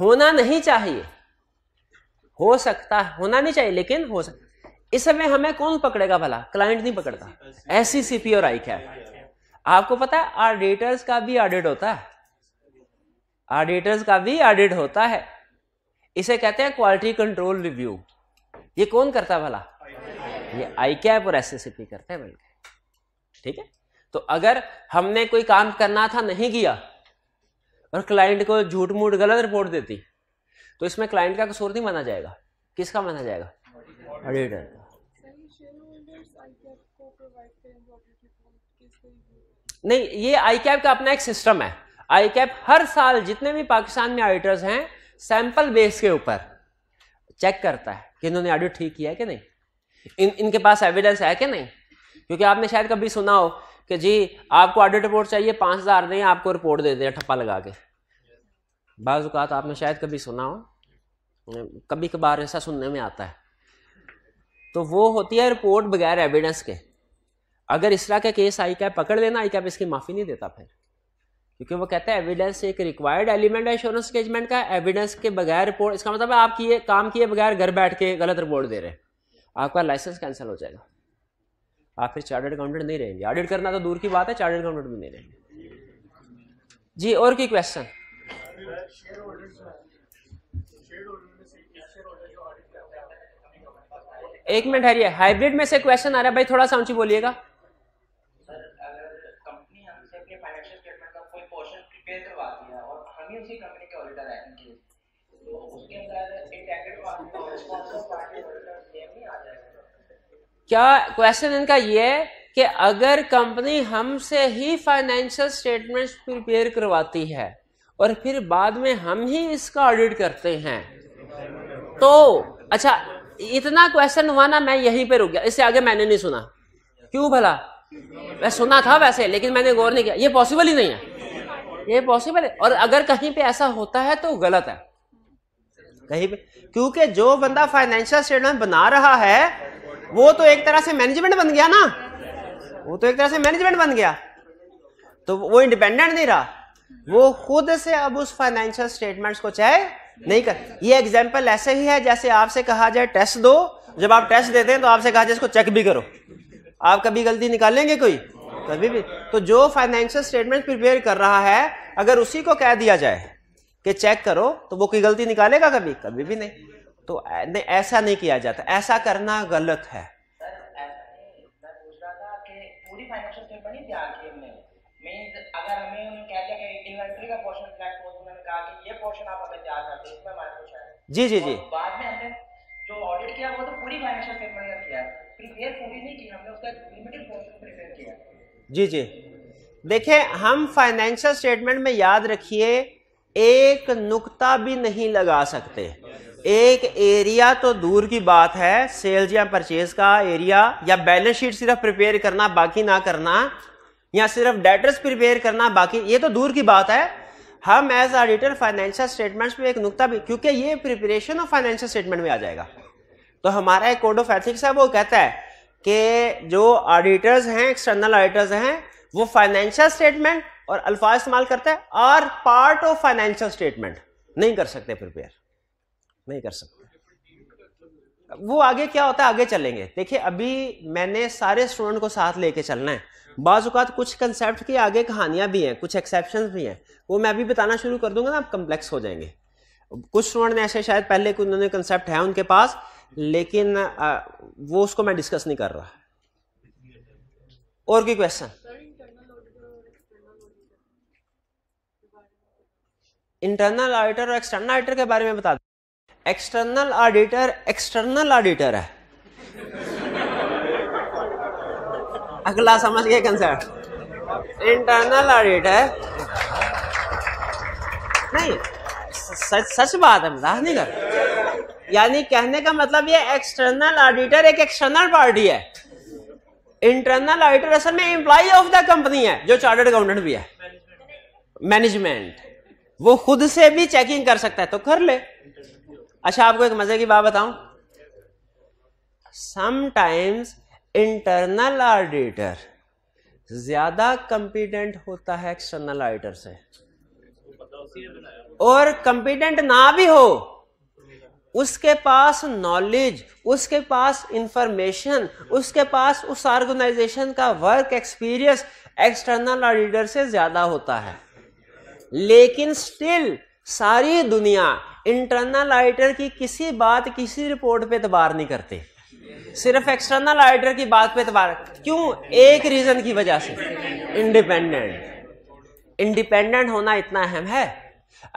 होना नहीं चाहिए हो सकता है होना नहीं चाहिए लेकिन हो सकता इसमें हमें कौन पकड़ेगा भला क्लाइंट नहीं पकड़ता एस सी और आई क्या आपको पता है ऑडिटर्स का भी ऑडिट होता है ऑडिटर्स का भी ऑडिट होता है इसे कहते हैं क्वालिटी कंट्रोल रिव्यू ये कौन करता है भला ये आई कैप और एस एस करते हैं बल्कि ठीक है तो अगर हमने कोई काम करना था नहीं किया और क्लाइंट को झूठ मूठ गलत रिपोर्ट देती तो इसमें क्लाइंट का कसूर नहीं माना जाएगा किसका माना जाएगा ऑडिटर का नहीं ये आई कैप का अपना एक सिस्टम है आई कैप हर साल जितने भी पाकिस्तान में ऑडिटर्स हैं सैंपल बेस के ऊपर चेक करता है कि इन्होंने ऑडियो ठीक किया है कि नहीं इन इनके पास एविडेंस है कि नहीं क्योंकि आपने शायद कभी सुना हो कि जी आपको ऑडिट रिपोर्ट चाहिए पाँच हज़ार दें आपको रिपोर्ट दे दें ठप्पा लगा के बाज़ात आपने शायद कभी सुना हो कभी कभार ऐसा सुनने में आता है तो वो होती है रिपोर्ट बगैर एविडेंस के अगर इस तरह का केस आई कैप पकड़ लेना आई कैप इसकी माफ़ी नहीं देता फिर क्योंकि वो कहते हैं एविडेंस एक रिक्वायर्ड एलिमेंट है इंश्योरेंस एंगेजमेंट का एविडेंस के बगैर रिपोर्ट इसका मतलब है आप किए काम किए बगैर घर बैठ के गलत रिपोर्ट दे रहे हैं आपका लाइसेंस कैंसिल हो जाएगा आप फिर चार्टेड अकाउंटेंट नहीं रहेंगे ऑडिट करना तो दूर की बात है चार्ट अकाउंटेंट भी नहीं रहेंगे जी और की क्वेश्चन एक मिनट हरिए हाइब्रिड में से क्वेश्चन आ रहा है भाई थोड़ा सा ऊंची बोलिएगा क्या क्वेश्चन इनका ये है कि अगर कंपनी हमसे ही फाइनेंशियल स्टेटमेंट्स प्रिपेयर करवाती है और फिर बाद में हम ही इसका ऑडिट करते हैं तो अच्छा इतना क्वेश्चन हुआ ना मैं यहीं पे रुक गया इससे आगे मैंने नहीं सुना क्यों भला मैं सुना था वैसे लेकिन मैंने गौर नहीं किया ये पॉसिबल ही नहीं है ये पॉसिबल है और अगर कहीं पे ऐसा होता है तो गलत है कहीं पे क्योंकि जो बंदा फाइनेंशियल स्टेटमेंट बना रहा है वो तो एक तरह से मैनेजमेंट बन गया ना वो तो एक तरह से मैनेजमेंट बन गया तो वो इंडिपेंडेंट नहीं रहा वो खुद से अब उस फाइनेंशियल स्टेटमेंट्स को चाहे नहीं कर ये एग्जाम्पल ऐसे ही है जैसे आपसे कहा जाए टेस्ट दो जब आप टेस्ट देते हैं तो आपसे कहा जाए इसको चेक भी करो आप कभी गलती निकालेंगे कोई कभी भी तो जो फाइनेंशियल स्टेटमेंट प्रिपेयर कर रहा है अगर उसी को कह दिया जाए कि चेक करो तो वो कोई गलती निकालेगा कभी कभी भी नहीं तो नहीं ऐसा नहीं किया जाता ऐसा करना गलत है जी जी जी बाद में हमने जो ऑडिट किया वो तो पूरी फाइनेंशियल स्टेटमेंट का किया पूरी नहीं की हमने उसका लिमिटेड पोर्शन किया जी जी देखिए हम फाइनेंशियल स्टेटमेंट में याद रखिए एक नुकता भी नहीं लगा सकते एक एरिया तो दूर की बात है सेल्स या परचेज का एरिया या बैलेंस शीट सिर्फ प्रिपेयर करना बाकी ना करना या सिर्फ डेटर्स प्रिपेयर करना बाकी ये तो दूर की बात है हम एज ऑडिटर फाइनेंशियल स्टेटमेंट्स में एक नुकता भी क्योंकि ये प्रिपरेशन ऑफ फाइनेंशियल स्टेटमेंट में आ जाएगा तो हमारा एक कोड ऑफ एथिक्स है वो कहता है कि जो ऑडिटर्स हैं एक्सटर्नल ऑडिटर्स हैं वो फाइनेंशियल स्टेटमेंट और अल्फाज इस्तेमाल करता है are part of financial statement नहीं कर सकते प्रिपेयर नहीं कर सकते वो आगे क्या होता है आगे चलेंगे देखिए अभी मैंने सारे स्टूडेंट को साथ लेके चलना है बाजुकात कुछ कंसेप्ट की आगे कहानियां भी हैं कुछ एक्सेप्शन भी हैं वो मैं अभी बताना शुरू कर दूंगा ना आप कम्प्लेक्स हो जाएंगे कुछ स्टूडेंट ने ऐसे शायद पहले कुछ उन्होंने कंसेप्ट है उनके पास लेकिन आ, वो उसको मैं डिस्कस नहीं कर रहा और कोई क्वेश्चन इंटरनल ऑडिटर और एक्सटर्नल ऑडिटर के बारे में बता दो एक्सटर्नल ऑडिटर एक्सटर्नल ऑडिटर है अगला समझ गया कंसर्ट इंटरनल ऑडिटर नहीं सच सच बात है मजाक नहीं कर यानी कहने का मतलब ये एक्सटर्नल ऑडिटर एक एक्सटर्नल पार्टी है इंटरनल ऑडिटर असल में एम्प्लॉय ऑफ द कंपनी है जो चार्टर्ड अकाउंटेंट भी है मैनेजमेंट वो खुद से भी चेकिंग कर सकता है तो कर ले अच्छा आपको एक मजे की बात बताऊं समटाइम्स इंटरनल ऑडिटर ज्यादा कंपिटेंट होता है एक्सटर्नल ऑडिटर से और कंपिटेंट ना भी हो उसके पास नॉलेज उसके पास इंफॉर्मेशन उसके पास उस ऑर्गेनाइजेशन का वर्क एक्सपीरियंस एक्सटर्नल ऑडिटर से ज्यादा होता है लेकिन स्टिल सारी दुनिया इंटरनल ऑडिटर की किसी बात किसी रिपोर्ट पे एतबार नहीं करते सिर्फ एक्सटर्नल ऑडिटर की बात पे इतबार क्यों एक रीजन की वजह से इंडिपेंडेंट इंडिपेंडेंट होना इतना अहम है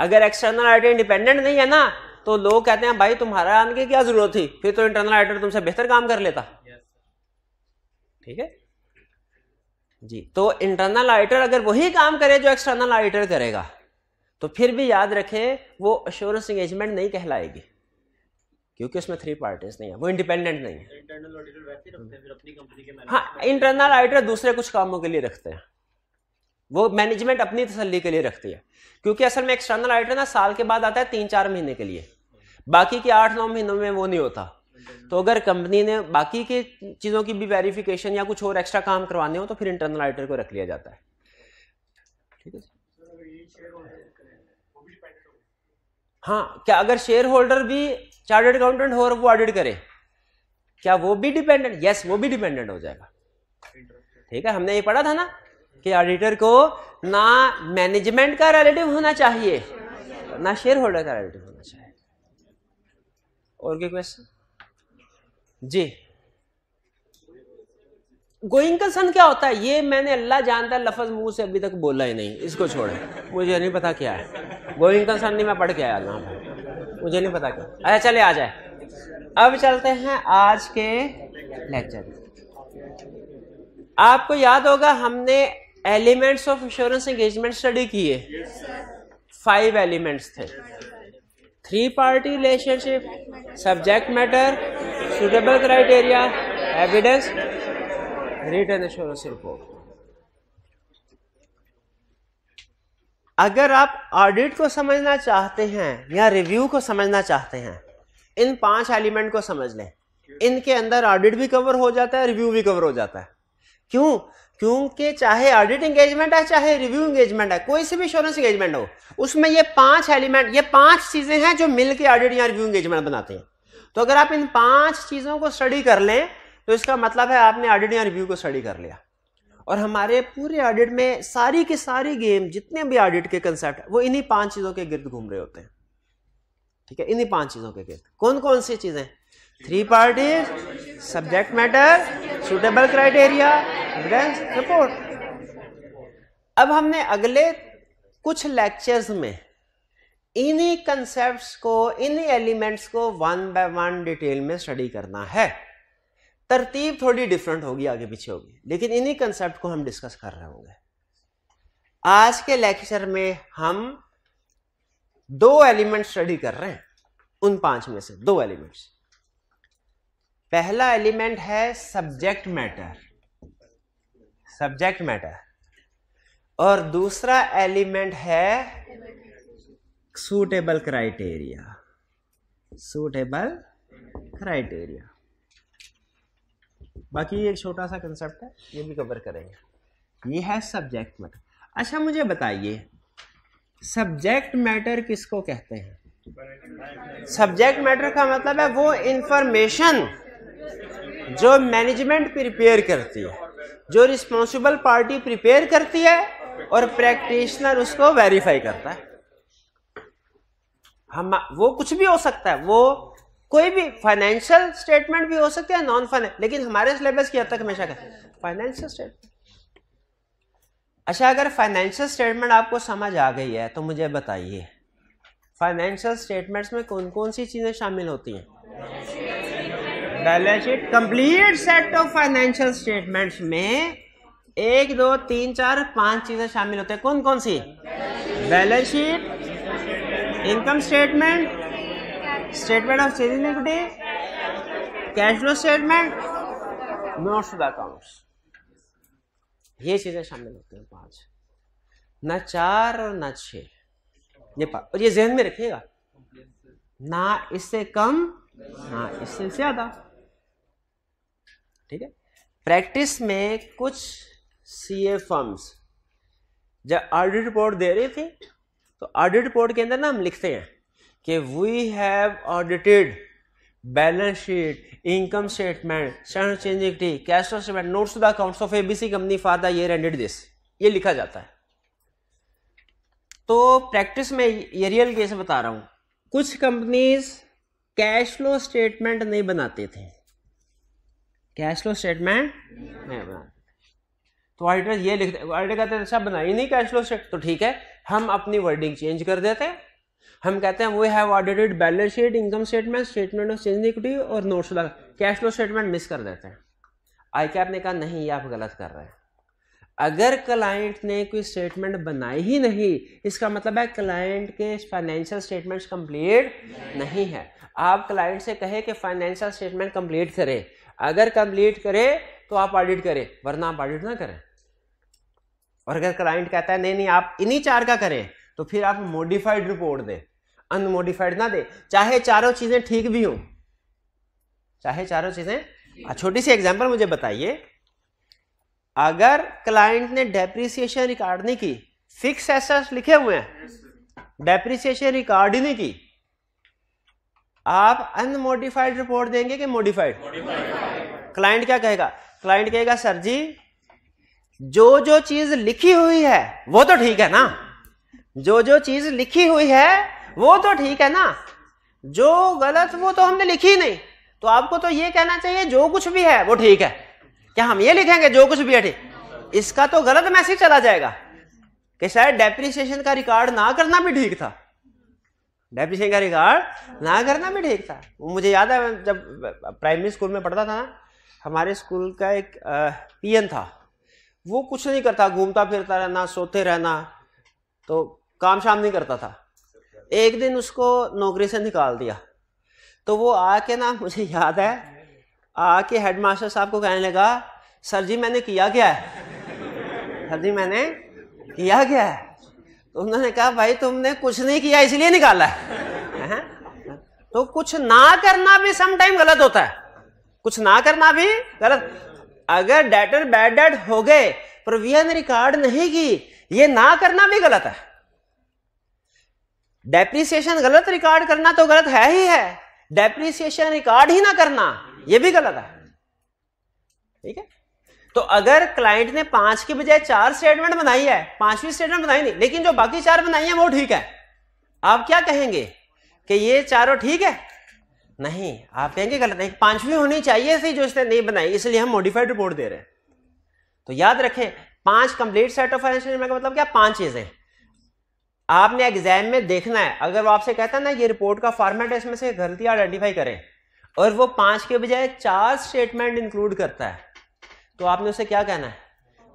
अगर एक्सटर्नल ऑडिटर इंडिपेंडेंट नहीं है ना तो लोग कहते हैं भाई तुम्हारा आने की क्या जरूरत थी फिर तो इंटरनल ऑडिटर तुमसे बेहतर काम कर लेता ठीक है जी तो इंटरनल ऑडिटर अगर वही काम करे जो एक्सटर्नल ऑडिटर करेगा तो फिर भी याद रखें वो अश्योरेंस एंगेजमेंट नहीं कहलाएगी क्योंकि उसमें थ्री पार्टीज नहीं है वो इंडिपेंडेंट नहीं है इंटरनल ऑडिटर वैसे हाँ इंटरनल ऑडिटर दूसरे कुछ कामों के लिए रखते हैं वो मैनेजमेंट अपनी तसली के लिए रखती है क्योंकि असल में एक्सटर्नल ऑडिटर ना साल के बाद आता है तीन चार महीने के लिए बाकी के आठ नौ महीनों में वो नहीं होता तो अगर कंपनी ने बाकी के चीज़ों की भी वेरिफिकेशन या कुछ और एक्स्ट्रा काम करवाने हो तो फिर इंटरनल ऑडिटर को रख लिया जाता है ठीक है हाँ क्या अगर शेयर होल्डर भी चार्टर्ड अकाउंटेंट हो और वो ऑडिट करे क्या वो भी डिपेंडेंट यस वो भी डिपेंडेंट हो जाएगा ठीक है हमने ये पढ़ा था ना कि ऑडिटर को ना मैनेजमेंट का रिलेटिव होना चाहिए ना शेयर होल्डर का रिलेटिव होना चाहिए और क्या क्वेश्चन जी गोइंग कंसर्न क्या होता है ये मैंने अल्लाह जानता लफज मुंह से अभी तक बोला ही नहीं इसको छोड़े मुझे नहीं पता क्या है गोइंग कंसर्न नहीं मैं पढ़ के आया यहाँ मुझे नहीं पता क्या अच्छा चले आ जाए अब चलते हैं आज के लेक्चर आपको याद होगा हमने elements of insurance engagement study किए फाइव एलिमेंट्स थे three party relationship subject matter suitable criteria evidence return assurance report अगर आप ऑडिट को समझना चाहते हैं या रिव्यू को समझना चाहते हैं इन पांच एलिमेंट को समझ लें इनके अंदर ऑडिट भी कवर हो जाता है रिव्यू भी कवर हो जाता है क्यों क्योंकि चाहे ऑडिट इंगेजमेंट है चाहे रिव्यू एंगेजमेंट है कोई से भी इंश्योरेंस एंगेजमेंट हो उसमें ये पांच एलिमेंट ये पांच चीजें हैं जो मिलकर ऑडिट या रिव्यू एंगेजमेंट बनाते हैं तो अगर आप इन पांच चीजों को स्टडी कर लें तो इसका मतलब है आपने ऑडिट या रिव्यू को स्टडी कर लिया और हमारे पूरे ऑडिट में सारी की सारी गेम जितने भी ऑडिट के कंसेप्ट वो इन्हीं पांच चीजों के गिर्द घूम रहे होते हैं ठीक है इन्हीं पांच चीजों के गिर्द कौन कौन सी चीजें three party subject matter suitable criteria evidence report अब हमने अगले कुछ लेक्चर्स में इन्हीं कंसेप्ट्स को इन्हीं एलिमेंट्स को वन बाय वन डिटेल में स्टडी करना है तरतीब थोड़ी डिफरेंट होगी आगे पीछे होगी लेकिन इन्हीं कंसेप्ट को हम डिस्कस कर रहे होंगे आज के लेक्चर में हम दो एलिमेंट स्टडी कर रहे हैं उन पांच में से दो एलिमेंट्स पहला एलिमेंट है सब्जेक्ट मैटर सब्जेक्ट मैटर और दूसरा एलिमेंट है सूटेबल क्राइटेरिया सूटेबल क्राइटेरिया बाकी एक छोटा सा कंसेप्ट है ये भी कवर करेंगे ये है सब्जेक्ट मैटर अच्छा मुझे बताइए सब्जेक्ट मैटर किसको कहते हैं सब्जेक्ट मैटर का मतलब है वो इंफॉर्मेशन जो मैनेजमेंट प्रिपेयर करती है जो रिस्पॉन्सिबल पार्टी प्रिपेयर करती है और प्रैक्टिशनर उसको वेरीफाई करता है हम वो कुछ भी हो सकता है वो कोई भी फाइनेंशियल स्टेटमेंट भी हो सकता है नॉन फाइनेंस लेकिन हमारे सिलेबस की हद तक हमेशा कहते फाइनेंशियल स्टेटमेंट अच्छा अगर फाइनेंशियल स्टेटमेंट आपको समझ आ गई है तो मुझे बताइए फाइनेंशियल स्टेटमेंट्स में कौन कौन सी चीज़ें शामिल होती हैं balance sheet complete set of financial statements में एक दो तीन चार पांच चीजें शामिल होते हैं कौन कौन सी balance sheet income statement statement of change in equity cash flow statement notes of accounts ये चीजें शामिल होती हैं पांच ना चार और ना छह ये और ये जहन में रखिएगा ना इससे कम ना इससे ज्यादा ठीक है प्रैक्टिस में कुछ सी ए जब ऑडिट रिपोर्ट दे रही थी तो ऑडिट रिपोर्ट के अंदर ना हम लिखते हैं कि we have audited balance sheet income statement stand change equity cash flow statement notes the accounts of ABC company for the year ended this ये लिखा जाता है तो प्रैक्टिस में ये रियल केस बता रहा हूं कुछ कंपनीज कैश फ्लो स्टेटमेंट नहीं बनाते थे कैश फ्लो स्टेटमेंट नहीं बना तो ऑडिटर ये लिखते ऑडिटर कहते हैं अच्छा बनाई नहीं कैश फ्लो स्टेट तो ठीक है हम अपनी वर्डिंग चेंज कर देते हैं हम कहते हैं we have audited balance sheet income statement statement of change equity और notes cash flow statement miss कर देते हैं आई कैप ने कहा नहीं ये आप गलत कर रहे हैं अगर क्लाइंट ने कोई स्टेटमेंट बनाई ही नहीं इसका मतलब है क्लाइंट के फाइनेंशियल स्टेटमेंट्स कंप्लीट नहीं है आप क्लाइंट से कहे कि फाइनेंशियल स्टेटमेंट कंप्लीट करें अगर कंप्लीट करे तो आप ऑडिट करें वरना आप ऑडिट ना करें और अगर क्लाइंट कहता है नहीं नहीं आप इन्हीं चार का करें तो फिर आप मॉडिफाइड रिपोर्ट दें अनमोडिफाइड ना दें चाहे चारों चीजें ठीक भी हों चाहे चारों चीजें छोटी सी एग्जाम्पल मुझे बताइए अगर क्लाइंट ने डेप्रिसिएशन रिकॉर्ड नहीं की फिक्स एसेट्स लिखे हुए हैं डेप्रिसिएशन रिकॉर्ड ही नहीं की आप अनमोडिफाइड रिपोर्ट देंगे कि मोडिफाइड क्लाइंट क्या कहेगा क्लाइंट कहेगा सर जी जो जो चीज लिखी हुई है वो तो ठीक है ना जो जो चीज लिखी हुई है वो तो ठीक है ना जो गलत वो तो हमने लिखी नहीं तो आपको तो ये कहना चाहिए जो कुछ भी है वो ठीक है क्या हम ये लिखेंगे जो कुछ भी है ठीक इसका तो गलत मैसेज चला जाएगा कि शायद डेप्रिसिएशन का रिकॉर्ड ना करना भी ठीक था सिंह का रिकॉर्ड ना करना भी ठीक था वो मुझे याद है जब प्राइमरी स्कूल में पढ़ता था ना हमारे स्कूल का एक पियन था वो कुछ नहीं करता घूमता फिरता रहना सोते रहना तो काम शाम नहीं करता था एक दिन उसको नौकरी से निकाल दिया तो वो आके ना मुझे याद है आके हेडमास्टर साहब को कहने लगा सर जी मैंने किया क्या है सर जी मैंने किया क्या है उन्होंने कहा भाई तुमने कुछ नहीं किया इसलिए निकाला है, *laughs* है? तो कुछ ना करना भी समटाइम गलत होता है कुछ ना करना भी गलत अगर डेटर बैड डेट हो गए प्रोविजन रिकॉर्ड नहीं की ये ना करना भी गलत है डेप्रिसिएशन गलत रिकॉर्ड करना तो गलत है ही है डेप्रिसिएशन रिकॉर्ड ही ना करना ये भी गलत है ठीक है तो अगर क्लाइंट ने पांच के बजाय चार स्टेटमेंट बनाई है पांचवी स्टेटमेंट बनाई नहीं लेकिन जो बाकी चार बनाई है वो ठीक है आप क्या कहेंगे कि ये चारों ठीक है नहीं आप कहेंगे गलत नहीं पांचवी होनी चाहिए थी जो इसने नहीं बनाई इसलिए हम मॉडिफाइड रिपोर्ट दे रहे हैं तो याद रखें पांच कंप्लीट सेट ऑफ फाइनेंशियल का मतलब क्या पांच चीजें आपने एग्जाम में देखना है अगर वो आपसे कहता है ना ये रिपोर्ट का फॉर्मेट है इसमें से गलती आइडेंटिफाई करें और वो पांच के बजाय चार स्टेटमेंट इंक्लूड करता है तो आपने उसे क्या कहना है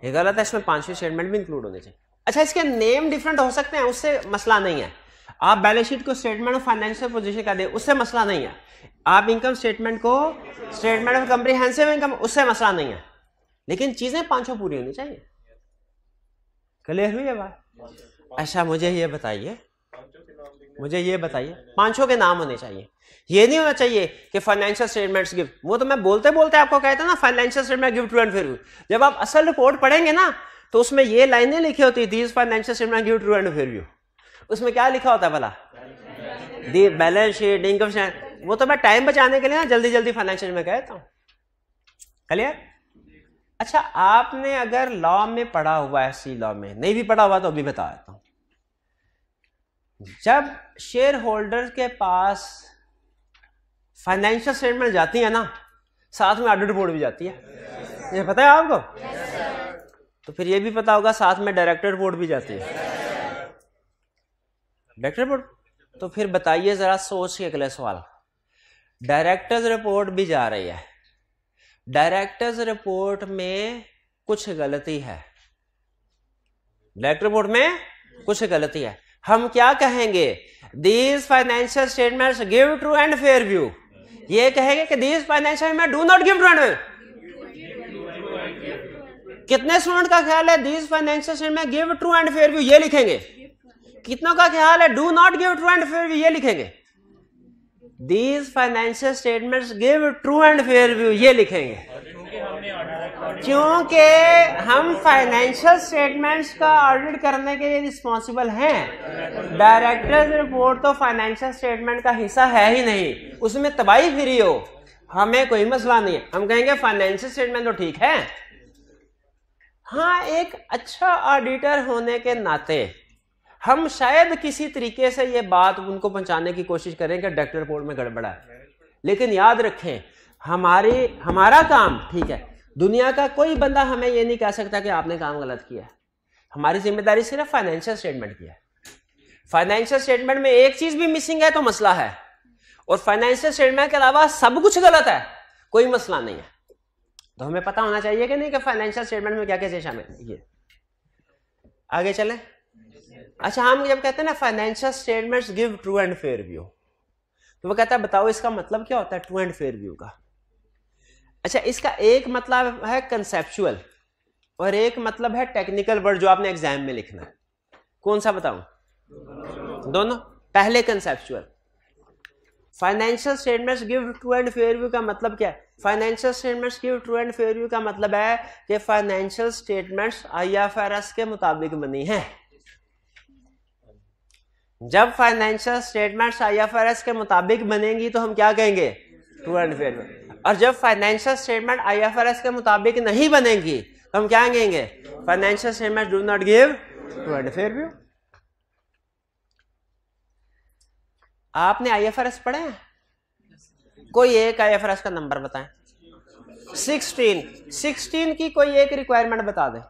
ये गलत है इसमें पांचवें स्टेटमेंट भी इंक्लूड होने चाहिए अच्छा इसके नेम डिफरेंट हो सकते हैं उससे मसला नहीं है आप बैलेंस शीट को स्टेटमेंट ऑफ फाइनेंशियल पोजिशन का दे उससे मसला नहीं है आप इनकम स्टेटमेंट को स्टेटमेंट ऑफ कंप्रीहेंसिव इनकम उससे मसला नहीं है लेकिन चीजें पांचों पूरी होनी चाहिए क्लियर हुई है बात अच्छा मुझे ये बताइए मुझे ये बताइए पांचों के नाम होने चाहिए ये नहीं होना चाहिए कि फाइनेंशियल स्टेटमेंट्स गिफ्ट वो तो मैं बोलते बोलते आपको कहता ना फाइनेंशियल स्टेटमेंट गिफ्ट टू एंड फिर जब आप असल रिपोर्ट पढ़ेंगे ना तो उसमें ये लाइनें लिखी होती दीज फाइनेंशियल स्टेटमेंट गिफ्ट टू एंड फिर उसमें क्या लिखा होता है भला the balance sheet income state वो तो मैं टाइम बचाने के लिए ना जल्दी जल्दी फाइनेंशियल में कहता हूँ क्लियर अच्छा आपने अगर लॉ में पढ़ा हुआ है सी लॉ में नहीं भी पढ़ा हुआ तो अभी बता देता हूँ जब शेयर होल्डर के पास फाइनेंशियल स्टेटमेंट जाती है ना साथ में ऑडिट बोर्ड भी जाती है ये पता है आपको तो फिर ये भी पता होगा साथ में डायरेक्टर बोर्ड भी जाती है डायरेक्टर बोर्ड तो फिर बताइए जरा सोच के अगले सवाल डायरेक्टर्स रिपोर्ट भी जा रही है डायरेक्टर्स रिपोर्ट में कुछ गलती है डायरेक्टर बोर्ड में कुछ गलती है हम क्या कहेंगे these financial statements give true and fair view ये कहेंगे कि दीज फाइनेंशियल में do not give true and कितने स्टूडेंट का ख्याल है these financial statement give true and fair view ये लिखेंगे कितनों का ख्याल है do not give true and fair view ये लिखेंगे these financial statement give true and fair view ये लिखेंगे क्योंकि हम फाइनेंशियल स्टेटमेंट्स का ऑडिट करने के लिए रिस्पॉन्सिबल हैं डायरेक्टर्स रिपोर्ट तो फाइनेंशियल स्टेटमेंट का हिस्सा है ही नहीं उसमें तबाही फ्री हो हमें कोई मसला नहीं है हम कहेंगे फाइनेंशियल स्टेटमेंट तो ठीक है हाँ एक अच्छा ऑडिटर होने के नाते हम शायद किसी तरीके से ये बात उनको पहुंचाने की कोशिश करें कि डायरेक्टर रिपोर्ट में गड़बड़ा है लेकिन याद रखें हमारी हमारा काम ठीक है दुनिया का कोई बंदा हमें ये नहीं कह सकता कि आपने काम गलत किया है हमारी जिम्मेदारी सिर्फ फाइनेंशियल स्टेटमेंट की है फाइनेंशियल स्टेटमेंट में एक चीज भी मिसिंग है तो मसला है और फाइनेंशियल स्टेटमेंट के अलावा सब कुछ गलत है कोई मसला नहीं है तो हमें पता होना चाहिए कि नहीं कि फाइनेंशियल स्टेटमेंट में क्या क्या चीज शामिल ये आगे चले अच्छा हम जब कहते हैं ना financial statement give true and fair view तो वो कहता है बताओ इसका मतलब क्या होता है ट्रू एंड फेयर व्यू का अच्छा इसका एक मतलब है कंसेप्चुअल और एक मतलब है टेक्निकल वर्ड जो आपने एग्जाम में लिखना है कौन सा बताऊं दोनों पहले conceptual financial statements give true and fair view का मतलब क्या है financial statements give true and fair view का मतलब है कि फाइनेंशियल स्टेटमेंट्स आईएफआरएस के मुताबिक बनी है जब फाइनेंशियल स्टेटमेंट्स आईएफआरएस के मुताबिक बनेंगी तो हम क्या कहेंगे ट्रू एंड फेयर व्यू और जब फाइनेंशियल स्टेटमेंट आईएफआरएस के मुताबिक नहीं बनेगी तो हम क्या कहेंगे financial statement do not give true and fair view आपने आईएफआरएस पढ़े हैं कोई एक आईएफआरएस का नंबर बताएं 16 16 की कोई एक रिक्वायरमेंट बता दे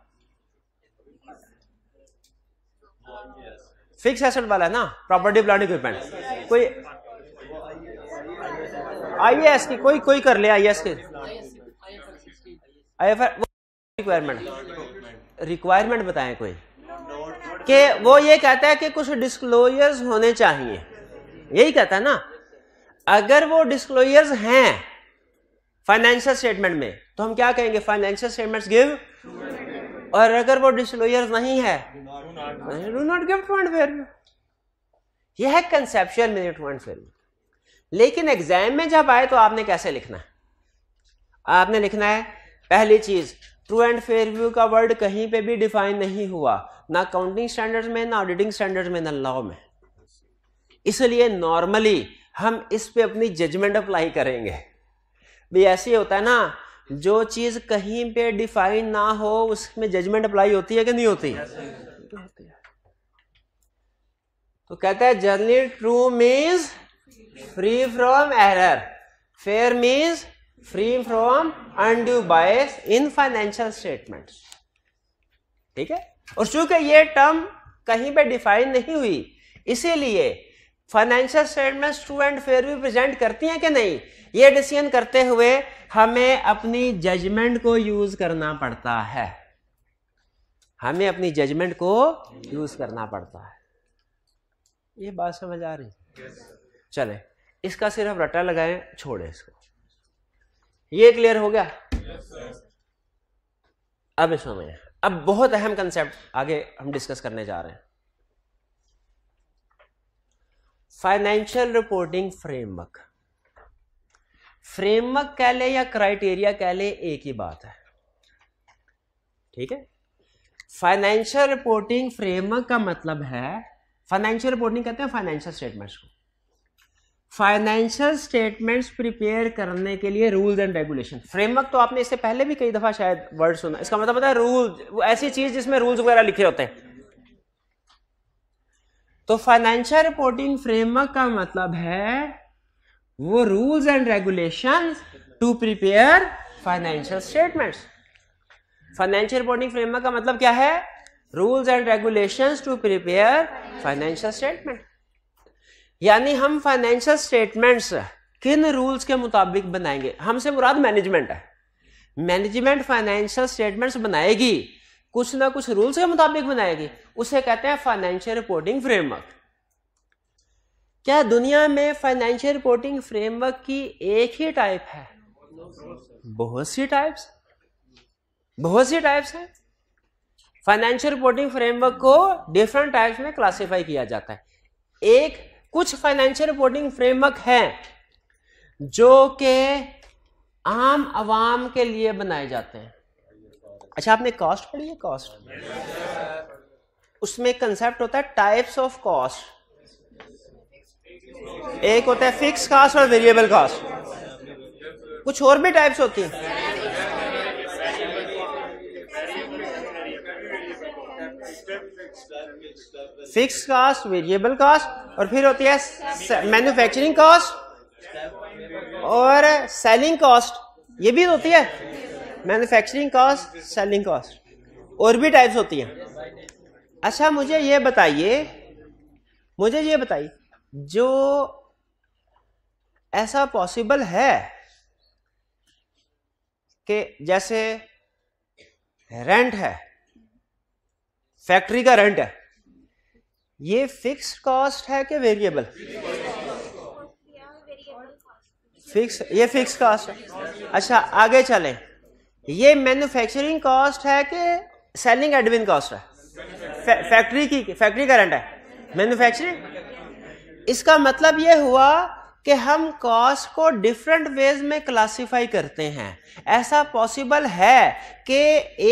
फिक्स एसेट वाला है ना प्रॉपर्टी प्लान इक्विपमेंट कोई आईएएस की कोई कोई कर ले आईएएस के आईएफआर वो रिक्वायरमेंट रिक्वायरमेंट बताएं कोई कि वो ये कहता है कि कुछ डिस्क्लोजर्स होने चाहिए यही कहता है ना अगर वो डिस्क्लोजर्स हैं फाइनेंशियल स्टेटमेंट में तो हम क्या कहेंगे फाइनेंशियल स्टेटमेंट्स गिव और अगर वो डिस्क्लोजर्स नहीं है do not give true and fair यह है conception merit true and fair लेकिन एग्जाम में जब आए तो आपने कैसे लिखना है आपने लिखना है पहली चीज ट्रू एंड फेयर व्यू का वर्ड कहीं पे भी डिफाइन नहीं हुआ ना काउंटिंग स्टैंडर्ड्स में ना ऑडिटिंग स्टैंडर्ड्स में ना लॉ में इसलिए नॉर्मली हम इस पे अपनी जजमेंट अप्लाई करेंगे भी ऐसे होता है ना जो चीज कहीं पे डिफाइन ना हो उसमें जजमेंट अप्लाई होती है कि नहीं होती तो कहते हैं जर्नी true means free from error fair means free from undue bias in financial statements ठीक है और चूंकि ये टर्म कहीं पे डिफाइन नहीं हुई इसीलिए financial statement true and fair भी प्रेजेंट करती हैं कि नहीं ये डिसीजन करते हुए हमें अपनी जजमेंट को यूज करना पड़ता है हमें अपनी जजमेंट को यूज करना पड़ता है ये बात समझ आ रही है चले इसका सिर्फ रटा लगाए छोड़े इसको ये क्लियर हो गया yes, अब इसमें मैं अब बहुत अहम कंसेप्ट आगे हम डिस्कस करने जा रहे हैं फाइनेंशियल रिपोर्टिंग फ्रेमवर्क फ्रेमवर्क कह ले या क्राइटेरिया कह ले एक ही बात है ठीक है फाइनेंशियल रिपोर्टिंग फ्रेमवर्क का मतलब है फाइनेंशियल रिपोर्टिंग कहते हैं फाइनेंशियल स्टेटमेंट्स को फाइनेंशियल स्टेटमेंट्स प्रिपेयर करने के लिए रूल्स एंड रेगुलेशन फ्रेमवर्क तो आपने इससे पहले भी कई दफा शायद वर्ड सुना इसका मतलब पता है रूल ऐसी चीज जिसमें रूल्स वगैरह लिखे होते हैं तो फाइनेंशियल रिपोर्टिंग फ्रेमवर्क का मतलब है वो rules and regulation to prepare financial statements financial reporting framework का मतलब क्या है rules and regulation to prepare financial statement यानी हम फाइनेंशियल स्टेटमेंट्स किन रूल्स के मुताबिक बनाएंगे हमसे मुराद मैनेजमेंट है मैनेजमेंट फाइनेंशियल स्टेटमेंट्स बनाएगी कुछ ना कुछ रूल्स के मुताबिक बनाएगी उसे कहते हैं फाइनेंशियल रिपोर्टिंग फ्रेमवर्क क्या दुनिया में फाइनेंशियल रिपोर्टिंग फ्रेमवर्क की एक ही टाइप है बहुत सी टाइप्स बहुत सी टाइप्स हैं फाइनेंशियल रिपोर्टिंग फ्रेमवर्क को डिफरेंट टाइप्स में क्लासिफाई किया जाता है एक कुछ फाइनेंशियल रिपोर्टिंग फ्रेमवर्क हैं जो के आम आवाम के लिए बनाए जाते हैं अच्छा आपने कॉस्ट पढ़ी है कॉस्ट उसमें कंसेप्ट होता है टाइप्स ऑफ कॉस्ट एक होता है फिक्स कॉस्ट और वेरिएबल कॉस्ट कुछ और भी टाइप्स होती हैं फिक्स कास्ट वेरिएबल कास्ट और फिर होती है मैन्युफैक्चरिंग कास्ट और सेलिंग कास्ट ये भी होती है मैन्युफैक्चरिंग कास्ट सेलिंग कास्ट और भी टाइप्स होती हैं अच्छा मुझे ये बताइए मुझे ये बताइए जो ऐसा पॉसिबल है कि जैसे रेंट है फैक्ट्री का रेंट है ये फिक्स कॉस्ट है कि वेरिएबल फिक्स ये फिक्स कॉस्ट है अच्छा आगे चलें ये मैन्युफैक्चरिंग कॉस्ट है कि सेलिंग एडमिन कॉस्ट है फैक्ट्री की फैक्ट्री का रेंट है मैन्युफैक्चरिंग इसका मतलब ये हुआ कि हम कॉस को डिफरेंट वेज में क्लासिफाई करते हैं ऐसा पॉसिबल है कि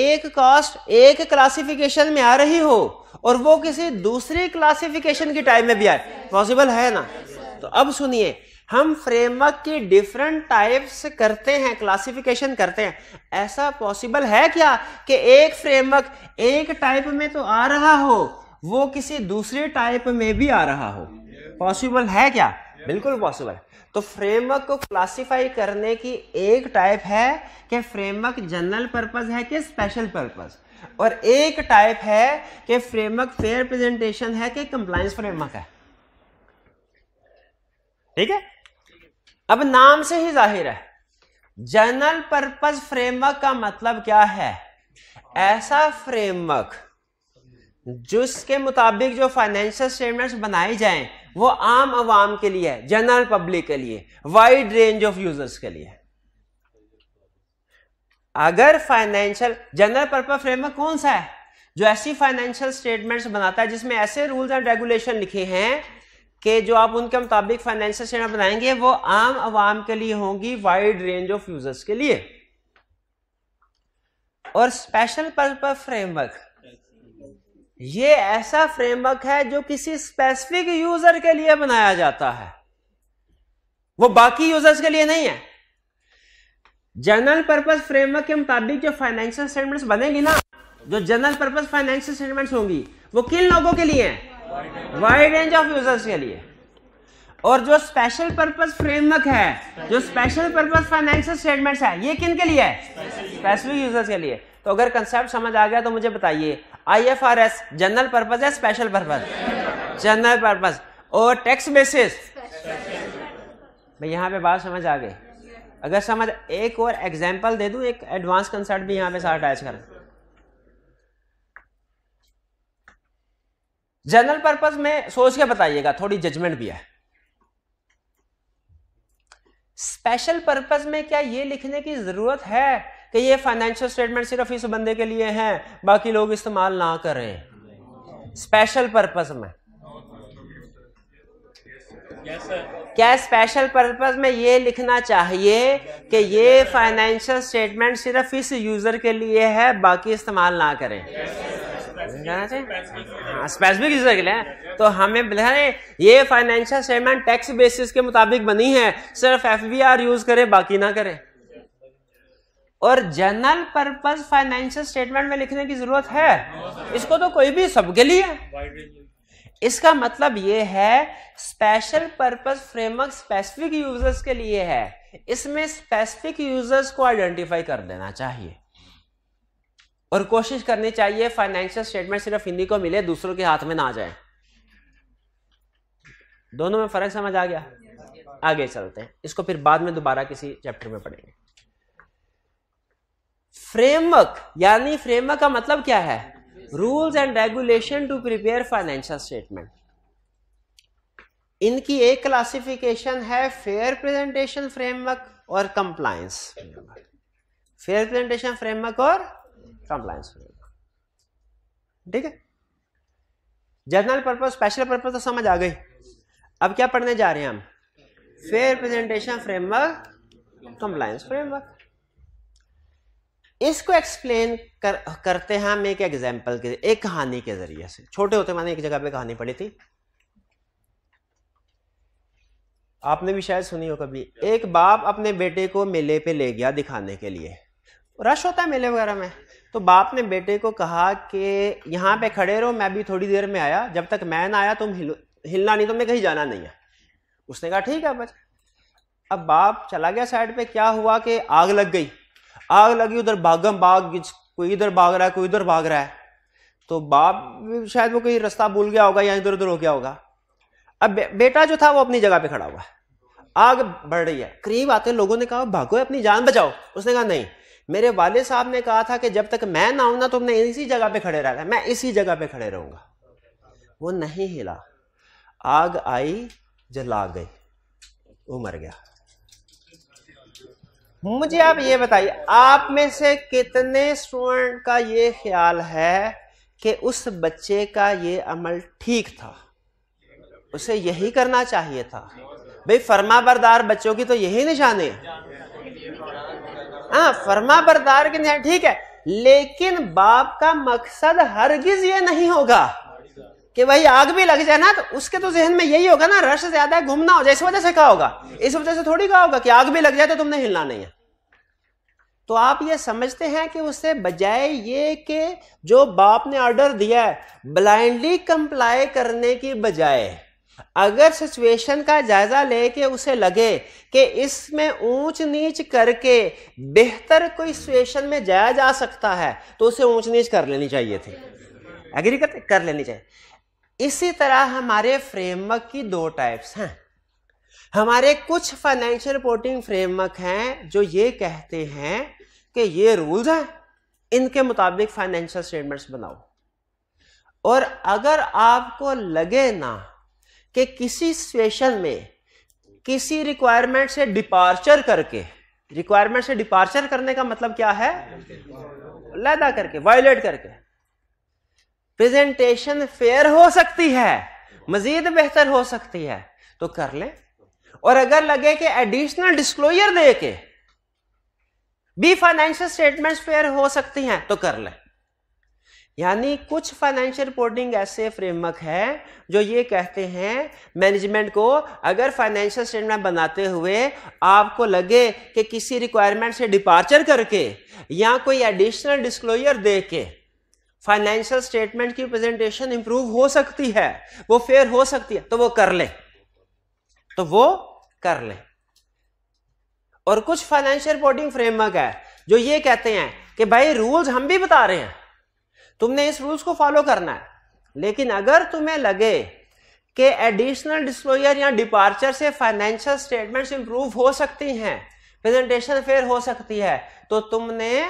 एक कॉस्ट एक क्लासिफिकेशन में आ रही हो और वो किसी दूसरी क्लासिफिकेशन की टाइप में भी आए पॉसिबल है ना तो अब सुनिए हम फ्रेमवर्क की डिफरेंट टाइप्स करते हैं क्लासिफिकेशन करते हैं ऐसा पॉसिबल है क्या कि एक फ्रेमवर्क एक टाइप में तो आ रहा हो वो किसी दूसरे टाइप में भी आ रहा हो पॉसिबल है क्या बिल्कुल पॉसिबल तो फ्रेमवर्क को क्लासिफाई करने की एक टाइप है कि फ्रेमवर्क जनरल पर्पज है कि स्पेशल पर्पज और एक टाइप है कि फ्रेमवर्क फेयर प्रेजेंटेशन है कि कंप्लायंस फ्रेमवर्क है ठीक है अब नाम से ही जाहिर है जनरल पर्पज फ्रेमवर्क का मतलब क्या है ऐसा फ्रेमवर्क जिसके मुताबिक जो फाइनेंशियल स्टेटमेंट्स बनाए जाएं वो आम आवाम के लिए है जनरल पब्लिक के लिए वाइड रेंज ऑफ यूजर्स के लिए अगर फाइनेंशियल जनरल पर्पज फ्रेमवर्क कौन सा है जो ऐसी फाइनेंशियल स्टेटमेंट्स बनाता है जिसमें ऐसे रूल्स एंड रेगुलेशन लिखे हैं कि जो आप उनके मुताबिक फाइनेंशियल स्टेटमेंट बनाएंगे वो आम आवाम के लिए होंगी वाइड रेंज ऑफ यूजर्स के लिए और स्पेशल पर्पज फ्रेमवर्क ये ऐसा फ्रेमवर्क है जो किसी स्पेसिफिक यूजर के लिए बनाया जाता है वो बाकी यूजर्स के लिए नहीं है जनरल पर्पज फ्रेमवर्क के मुताबिक जो फाइनेंशियल स्टेटमेंट्स बनेगी ना जो जनरल पर्पज फाइनेंशियल स्टेटमेंट्स होंगी वो किन लोगों के लिए है वाइड रेंज ऑफ यूजर्स के लिए और जो स्पेशल पर्पज फ्रेमवर्क है जो स्पेशल पर्पज फाइनेंशियल स्टेटमेंट्स है ये किन के लिए है स्पेसिफिक यूजर्स के लिए तो अगर कंसेप्ट समझ आ गया तो मुझे बताइए I F R S general purpose है स्पेशल पर्पज जनरल पर्पज और टैक्स बेसिस भाई यहाँ पे बात समझ आ गई अगर समझ एक और एग्जाम्पल दे दू एक एडवांस कंसर्ट भी यहाँ पे साथ अटैच कर जनरल पर्पज में सोच के बताइएगा थोड़ी जजमेंट भी है स्पेशल पर्पज में क्या ये लिखने की जरूरत है कि ये फाइनेंशियल स्टेटमेंट सिर्फ इस बंदे के लिए हैं बाकी लोग इस्तेमाल ना करें स्पेशल पर्पज में yes, क्या स्पेशल पर्पज में ये लिखना चाहिए कि ये फाइनेंशियल स्टेटमेंट सिर्फ इस यूजर के लिए है बाकी इस्तेमाल ना करें स्पेसिफिक यूजर हाँ, के लिए तो हमें बताए ये फाइनेंशियल स्टेटमेंट टैक्स बेसिस के मुताबिक बनी है सिर्फ एफबीआर यूज करें बाकी ना करें और जनरल पर्पज फाइनेंशियल स्टेटमेंट में लिखने की जरूरत है इसको तो कोई भी सबके लिए इसका मतलब यह है special purpose framework specific users के लिए है इसमें स्पेसिफिक यूजर्स को आइडेंटिफाई कर देना चाहिए और कोशिश करनी चाहिए फाइनेंशियल स्टेटमेंट सिर्फ हिंदी को मिले दूसरों के हाथ में ना जाए दोनों में फर्क समझ आ गया आगे चलते हैं इसको फिर बाद में दोबारा किसी चैप्टर में पढ़ेंगे फ्रेमवर्क यानी फ्रेमवर्क का मतलब क्या है rules and regulation to prepare financial statement इनकी एक क्लासिफिकेशन है फेयर प्रेजेंटेशन फ्रेमवर्क और compliance framework fair presentation framework और कंप्लायंस फ्रेमवर्क ठीक है जनरल पर्पज स्पेशल पर्पज तो समझ आ गई अब क्या पढ़ने जा रहे हैं हम fair presentation framework compliance framework इसको एक्सप्लेन कर करते हैं हम एक एग्जाम्पल के एक कहानी के जरिए से छोटे होते मैंने एक जगह पे कहानी पढ़ी थी आपने भी शायद सुनी हो कभी एक बाप अपने बेटे को मेले पे ले गया दिखाने के लिए रश होता है मेले वगैरह में तो बाप ने बेटे को कहा कि यहाँ पे खड़े रहो मैं भी थोड़ी देर में आया जब तक मैं ना आया तुम हिल हिलना नहीं तो मैं कहीं जाना नहीं है उसने कहा ठीक है बच अब बाप चला गया साइड पे क्या हुआ कि आग लग गई आग लगी उधर भागम भाग कोई इधर भाग रहा है कोई उधर भाग रहा है तो बाप शायद वो कोई रास्ता भूल गया होगा या इधर उधर हो गया होगा अब बे, बेटा जो था वो अपनी जगह पे खड़ा हुआ है आग बढ़ रही है करीब आते लोगों ने कहा भागो अपनी जान बचाओ उसने कहा नहीं मेरे वाले साहब ने कहा था कि जब तक मैं ना आऊं ना तुमने तो इसी जगह पे खड़े रहना मैं इसी जगह पे खड़े रहूंगा वो नहीं हिला आग आई जला गई वो मर गया मुझे आप ये बताइए आप में से कितने स्टूडेंट का ये ख्याल है कि उस बच्चे का ये अमल ठीक था उसे यही करना चाहिए था भाई फर्मा बरदार बच्चों की तो यही निशानी हाँ फर्मा बरदार की ठीक है लेकिन बाप का मकसद हरगिज ये नहीं होगा कि भाई आग भी लग जाए ना तो उसके तो जहन में यही होगा ना रश ज्यादा है घूमना हो जाए इस वजह से कहा होगा इस वजह से थोड़ी कहा होगा कि आग भी लग जाए तो तुमने हिलना नहीं है तो आप ये समझते हैं कि उससे बजाय ये कि जो बाप ने ऑर्डर दिया है ब्लाइंडली कंप्लाई करने की बजाय अगर सिचुएशन का जायजा लेके उसे लगे कि इसमें ऊंच नीच करके बेहतर कोई सिचुएशन में जाया जा सकता है तो उसे ऊंच नीच कर लेनी चाहिए थी एग्री करते कर लेनी चाहिए इसी तरह हमारे फ्रेमवर्क की दो टाइप्स हैं हमारे कुछ फाइनेंशियल रिपोर्टिंग फ्रेमवर्क हैं जो ये कहते हैं कि ये रूल्स हैं इनके मुताबिक फाइनेंशियल स्टेटमेंट्स बनाओ और अगर आपको लगे ना कि किसी सिचुएशन में किसी रिक्वायरमेंट से डिपार्चर करके रिक्वायरमेंट से डिपार्चर करने का मतलब क्या है लैदा करके वायलेट करके प्रेजेंटेशन फेयर हो सकती है मजीद बेहतर हो सकती है तो कर लें और अगर लगे कि एडिशनल डिस्क्लोजर दे के भी फाइनेंशियल स्टेटमेंट फेयर हो सकती हैं तो कर लें यानी कुछ फाइनेंशियल रिपोर्टिंग ऐसे फ्रेमवर्क है जो ये कहते हैं मैनेजमेंट को अगर फाइनेंशियल स्टेटमेंट बनाते हुए आपको लगे कि किसी रिक्वायरमेंट से डिपार्चर करके या कोई एडिशनल डिस्क्लोजर दे के फाइनेंशियल स्टेटमेंट की प्रेजेंटेशन इंप्रूव हो सकती है वो फेयर हो सकती है तो वो कर ले तो वो कर ले और कुछ फाइनेंशियल रिपोर्टिंग फ्रेमवर्क है जो ये कहते हैं कि भाई रूल्स हम भी बता रहे हैं तुमने इस रूल्स को फॉलो करना है लेकिन अगर तुम्हें लगे कि एडिशनल डिस्क्लोजर या डिपार्चर से फाइनेंशियल स्टेटमेंट इंप्रूव हो सकती हैं प्रेजेंटेशन फेयर हो सकती है तो तुमने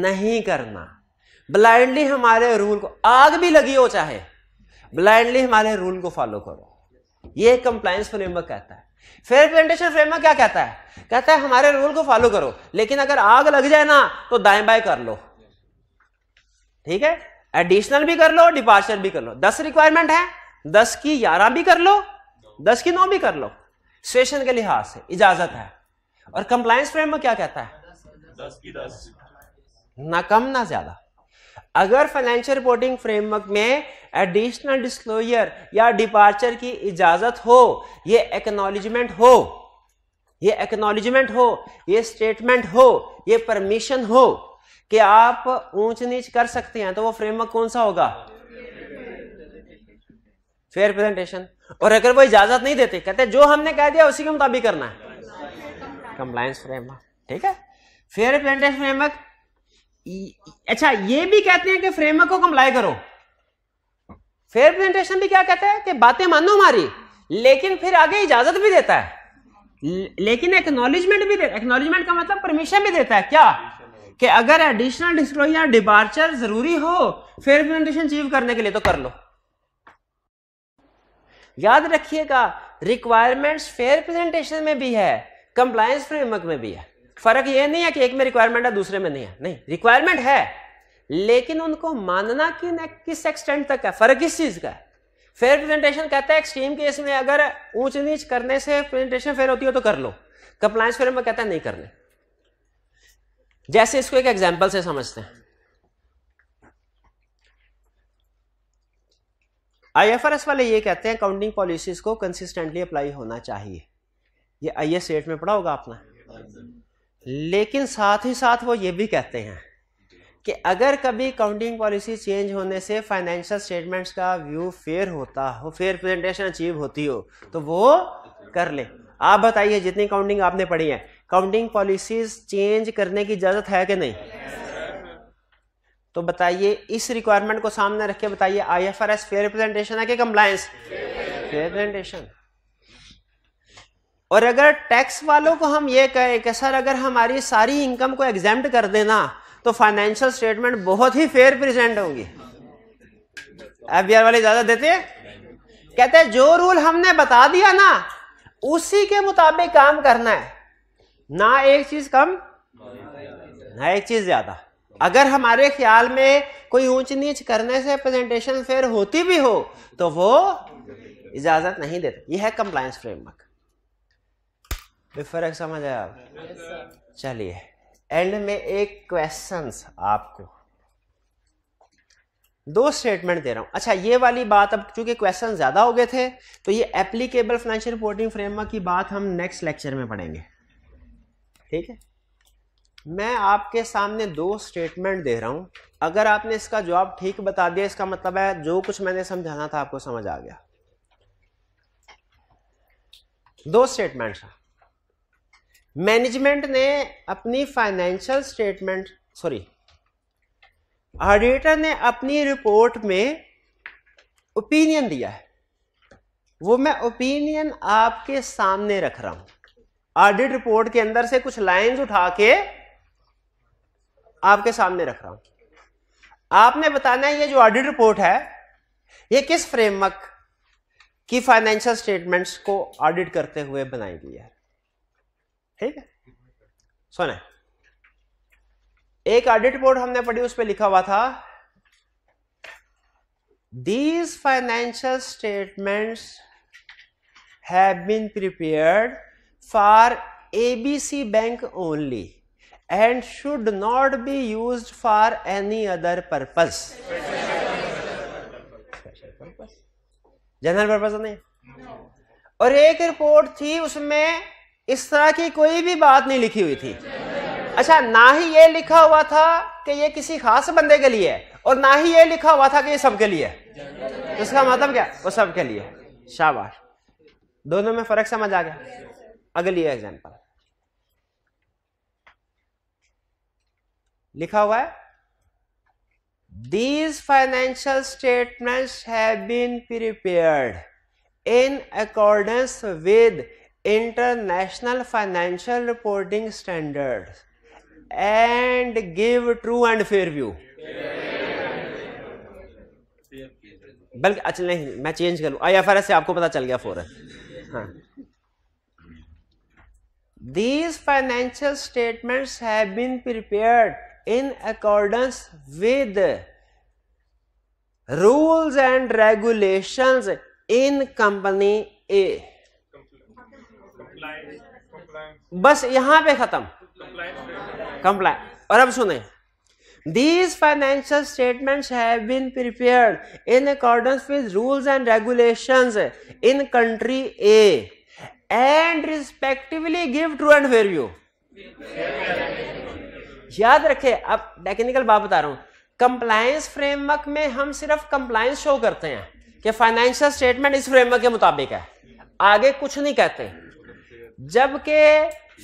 नहीं करना ब्लाइंडली हमारे रूल को आग भी लगी हो चाहे ब्लाइंडली हमारे रूल को फॉलो करो ये कंप्लायंस फ्रेमवर्क कहता है फेयर रिप्रेजेंटेशन फ्रेमवर्क क्या कहता है कहता है हमारे रूल को फॉलो करो लेकिन अगर आग लग जाए ना तो दाएं बाएं कर लो ठीक है एडिशनल भी कर लो डिपार्चर भी कर लो दस रिक्वायरमेंट है दस की ग्यारह भी कर लो दस की नौ भी कर लो सेशन के लिहाज से इजाजत है और कंप्लायंस फ्रेमवर्क क्या कहता है दस की दस ना कम ना ज्यादा अगर फाइनेंशियल रिपोर्टिंग फ्रेमवर्क में एडिशनल डिस्क्लोजर या डिपार्चर की इजाजत हो ये एक्नोलिजमेंट हो ये एक्नोलिजमेंट हो ये स्टेटमेंट हो ये परमिशन हो कि आप ऊंच नीच कर सकते हैं तो वो फ्रेमवर्क कौन सा होगा फेयर प्रेजेंटेशन और अगर वो इजाजत नहीं देते कहते जो हमने कह दिया उसी के मुताबिक करना है कंप्लायंस फ्रेमवर्क ठीक है फेयर प्रेजेंटेशन फ्रेमवर्क अच्छा ये भी कहते हैं कि फ्रेमवर्क को कंप्लाई करो फेयर प्रेजेंटेशन भी क्या कहता है कि बातें मानो हमारी लेकिन फिर आगे इजाजत भी देता है लेकिन एक्नोलिजमेंट भी एक्नोलेजमेंट का मतलब परमिशन भी देता है क्या कि अगर एडिशनल डिस्क्लोजर डिपार्चर जरूरी हो फेयर प्रेजेंटेशन अचीव करने के लिए तो कर लो याद रखिएगा रिक्वायरमेंट्स फेयर प्रेजेंटेशन में भी है कंप्लायंस फ्रेमवर्क में भी है फर्क यह नहीं है कि एक में रिक्वायरमेंट है दूसरे में नहीं है नहीं रिक्वायरमेंट है लेकिन उनको मानना कि किस एक्सटेंट तक है फर्क किस चीज का है फेयर प्रेजेंटेशन कहता है एक्सट्रीम केस में अगर ऊंच नीच करने से प्रेजेंटेशन फेयर होती हो तो कर लो कंप्लायंस फेयर में कहता है नहीं करने जैसे इसको एक एग्जाम्पल से समझते हैं आई एफ आर एस वाले ये कहते हैं काउंटिंग पॉलिसीज को कंसिस्टेंटली अप्लाई होना चाहिए ये आई एस एट में पढ़ा होगा आपने लेकिन साथ ही साथ वो ये भी कहते हैं कि अगर कभी काउंटिंग पॉलिसी चेंज होने से फाइनेंशियल स्टेटमेंट्स का व्यू फेयर होता हो फेयर प्रेजेंटेशन अचीव होती हो तो वो कर ले आप बताइए जितनी काउंटिंग आपने पढ़ी है काउंटिंग पॉलिसीज चेंज करने की इजाजत है कि नहीं तो बताइए इस रिक्वायरमेंट को सामने रख के बताइए आईएफआरएस फेयर प्रेजेंटेशन है कि कंप्लायंस फेयर प्रेजेंटेशन और अगर टैक्स वालों को हम ये कहें कि सर अगर हमारी सारी इनकम को एग्जाम कर देना तो फाइनेंशियल स्टेटमेंट बहुत ही फेयर प्रेजेंट होगी एफ वाले ज्यादा देते हैं कहते हैं जो रूल हमने बता दिया ना उसी के मुताबिक काम करना है ना एक चीज कम ना एक चीज ज्यादा अगर हमारे ख्याल में कोई ऊंच नीच करने से प्रेजेंटेशन फेयर होती भी हो तो वो इजाजत नहीं देते यह है कंप्लायंस फ्रेमवर्क कोई फर्क समझ आया आप चलिए एंड में एक क्वेश्चन आपको दो स्टेटमेंट दे रहा हूं अच्छा ये वाली बात अब चूंकि क्वेश्चन ज्यादा हो गए थे तो ये एप्लीकेबल फाइनेंशियल रिपोर्टिंग फ्रेमवर्क की बात हम नेक्स्ट लेक्चर में पढ़ेंगे ठीक है मैं आपके सामने दो स्टेटमेंट दे रहा हूं अगर आपने इसका जवाब ठीक बता दिया इसका मतलब है जो कुछ मैंने समझाना था आपको समझ आ गया दो स्टेटमेंट्स हैं मैनेजमेंट ने अपनी फाइनेंशियल स्टेटमेंट सॉरी ऑडिटर ने अपनी रिपोर्ट में ओपिनियन दिया है वो मैं ओपिनियन आपके सामने रख रहा हूं ऑडिट रिपोर्ट के अंदर से कुछ लाइंस उठा के आपके सामने रख रहा हूं आपने बताना है ये जो ऑडिट रिपोर्ट है ये किस फ्रेमवर्क की फाइनेंशियल स्टेटमेंट्स को ऑडिट करते हुए बनाई गई है ठीक सुने एक ऑडिट बोर्ड हमने पढ़ी उस पर लिखा हुआ था these financial statement have been prepared for ABC bank only and should not be use for any other purpose general purpose नहीं और एक रिपोर्ट थी उसमें इस तरह की कोई भी बात नहीं लिखी हुई थी अच्छा ना ही ये लिखा हुआ था कि ये किसी खास बंदे के लिए है और ना ही ये लिखा हुआ था कि ये सबके लिए है उसका तो मतलब क्या वो सबके लिए शाबाश दोनों में फर्क समझ आ गया अगली एग्जाम्पल लिखा हुआ है these financial statements have been prepared in accordance with international financial reporting standard and give true and fair view बल्कि अच्छा नहीं मैं चेंज कर लू आई एफ आर एस से आपको पता चल गया फोरन these financial statement have been prepare in accordance with rules and regulation in company A बस यहां पे खत्म कंप्लाय और अब सुने दीज फाइनेंशियल स्टेटमेंट है in accordance with rules and regulation in country A and respectively give true and fair view याद रखे अब टेक्निकल बात बता रहा हूं कंप्लायंस फ्रेमवर्क में हम सिर्फ कंप्लायंस शो करते हैं कि फाइनेंशियल स्टेटमेंट इस फ्रेमवर्क के मुताबिक है आगे कुछ नहीं कहते जबकि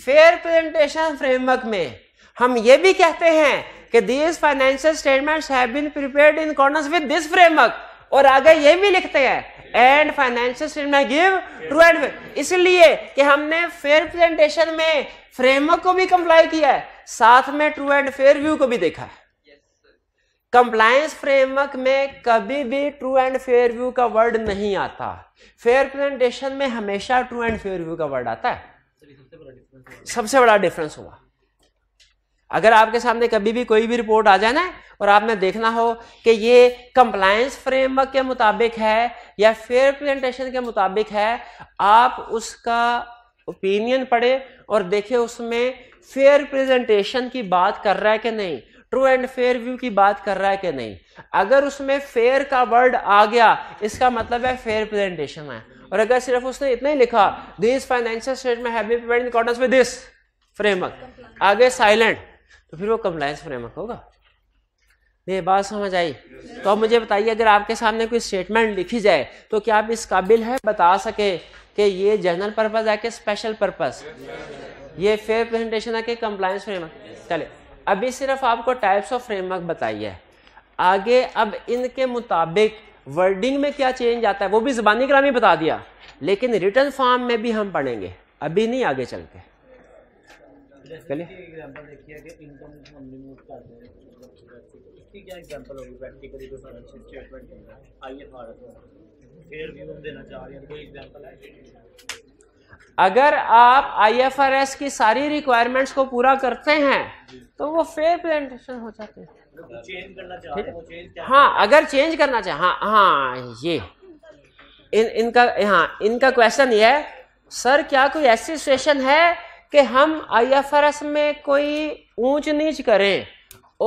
फेयर प्रेजेंटेशन फ्रेमवर्क में हम ये भी कहते हैं कि these financial statements have been prepared in accordance with this framework और आगे ये भी लिखते हैं and financial statement give true and इसलिए कि हमने फेयर प्रेजेंटेशन में फ्रेमवर्क को भी कंप्लाई किया है साथ में ट्रू एंड फेयर व्यू को भी देखा है कंप्लायंस फ्रेमवर्क में कभी भी ट्रू एंड फेयर व्यू का वर्ड नहीं आता फेयर प्रेजेंटेशन में हमेशा ट्रू एंड फेयर व्यू का वर्ड आता है सबसे बड़ा डिफरेंस हुआ अगर आपके सामने कभी भी कोई भी रिपोर्ट आ जाए ना और आपने देखना हो कि ये कंप्लायंस फ्रेमवर्क के मुताबिक है या फेयर प्रेजेंटेशन के मुताबिक है आप उसका ओपिनियन पढ़े और देखे उसमें फेयर प्रेजेंटेशन की बात कर रहा है कि नहीं ट्रू एंड फेयर व्यू की बात कर रहा है कि नहीं अगर उसमें फेयर का वर्ड आ गया इसका मतलब है फेयर प्रेजेंटेशन है और अगर सिर्फ उसने इतना ही लिखा this financial statement have with this framework आगे साइलेंट तो फिर वो कंप्लायंस फ्रेमवर्क होगा ये बात समझ आई तो अब मुझे बताइए अगर आपके सामने कोई स्टेटमेंट लिखी जाए तो क्या आप इस काबिल है बता सके कि ये जनरल पर्पज है कि स्पेशल पर्पज ये फेयर प्रेजेंटेशन है कि कंप्लायंस फ्रेमवर्क चले अभी सिर्फ आपको टाइप्स ऑफ फ्रेमवर्क बताई है आगे अब इनके मुताबिक वर्डिंग में क्या चेंज आता है वो भी जबानी ग्रामी बता दिया लेकिन रिटर्न फॉर्म में भी हम पढ़ेंगे अभी नहीं आगे चल के चलिए अगर आप आईएफआरएस की सारी रिक्वायरमेंट्स को पूरा करते हैं तो वो फेयर प्लांटेशन हो जाते हैं हाँ अगर चेंज करना चाहे हाँ हाँ ये इन इनका हाँ इनका क्वेश्चन ये है सर क्या कोई ऐसी सिचुएशन है कि हम आईएफआरएस में कोई ऊंच नीच करें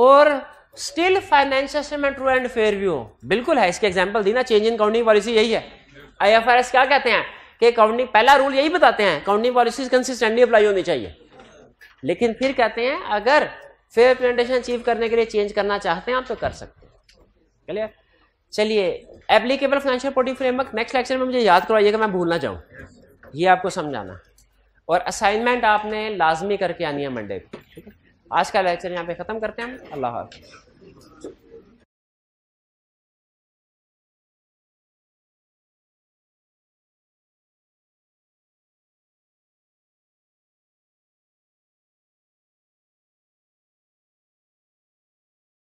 और still financial statement true and fair view बिल्कुल है इसके एग्जांपल दी ना चेंज इन काउंटिंग पॉलिसी यही है आईएफआरएस क्या कहते हैं कि अकाउंटिंग पहला रूल यही बताते हैं अकाउंटिंग पॉलिसीज कंसिस्टेंटली अप्लाई होनी चाहिए लेकिन फिर कहते हैं अगर फेयर रिप्रेजेंटेशन अचीव करने के लिए चेंज करना चाहते हैं आप तो कर सकते हैं क्लियर चलिए applicable financial reporting framework next lecture में मुझे याद करवाइएगा मैं भूलना चाहूँ ये आपको समझाना और असाइनमेंट आपने लाजमी करके आनी है मंडे को ठीक है आज का लेक्चर यहाँ पे ख़त्म करते हैं हम अल्लाह हाफिज़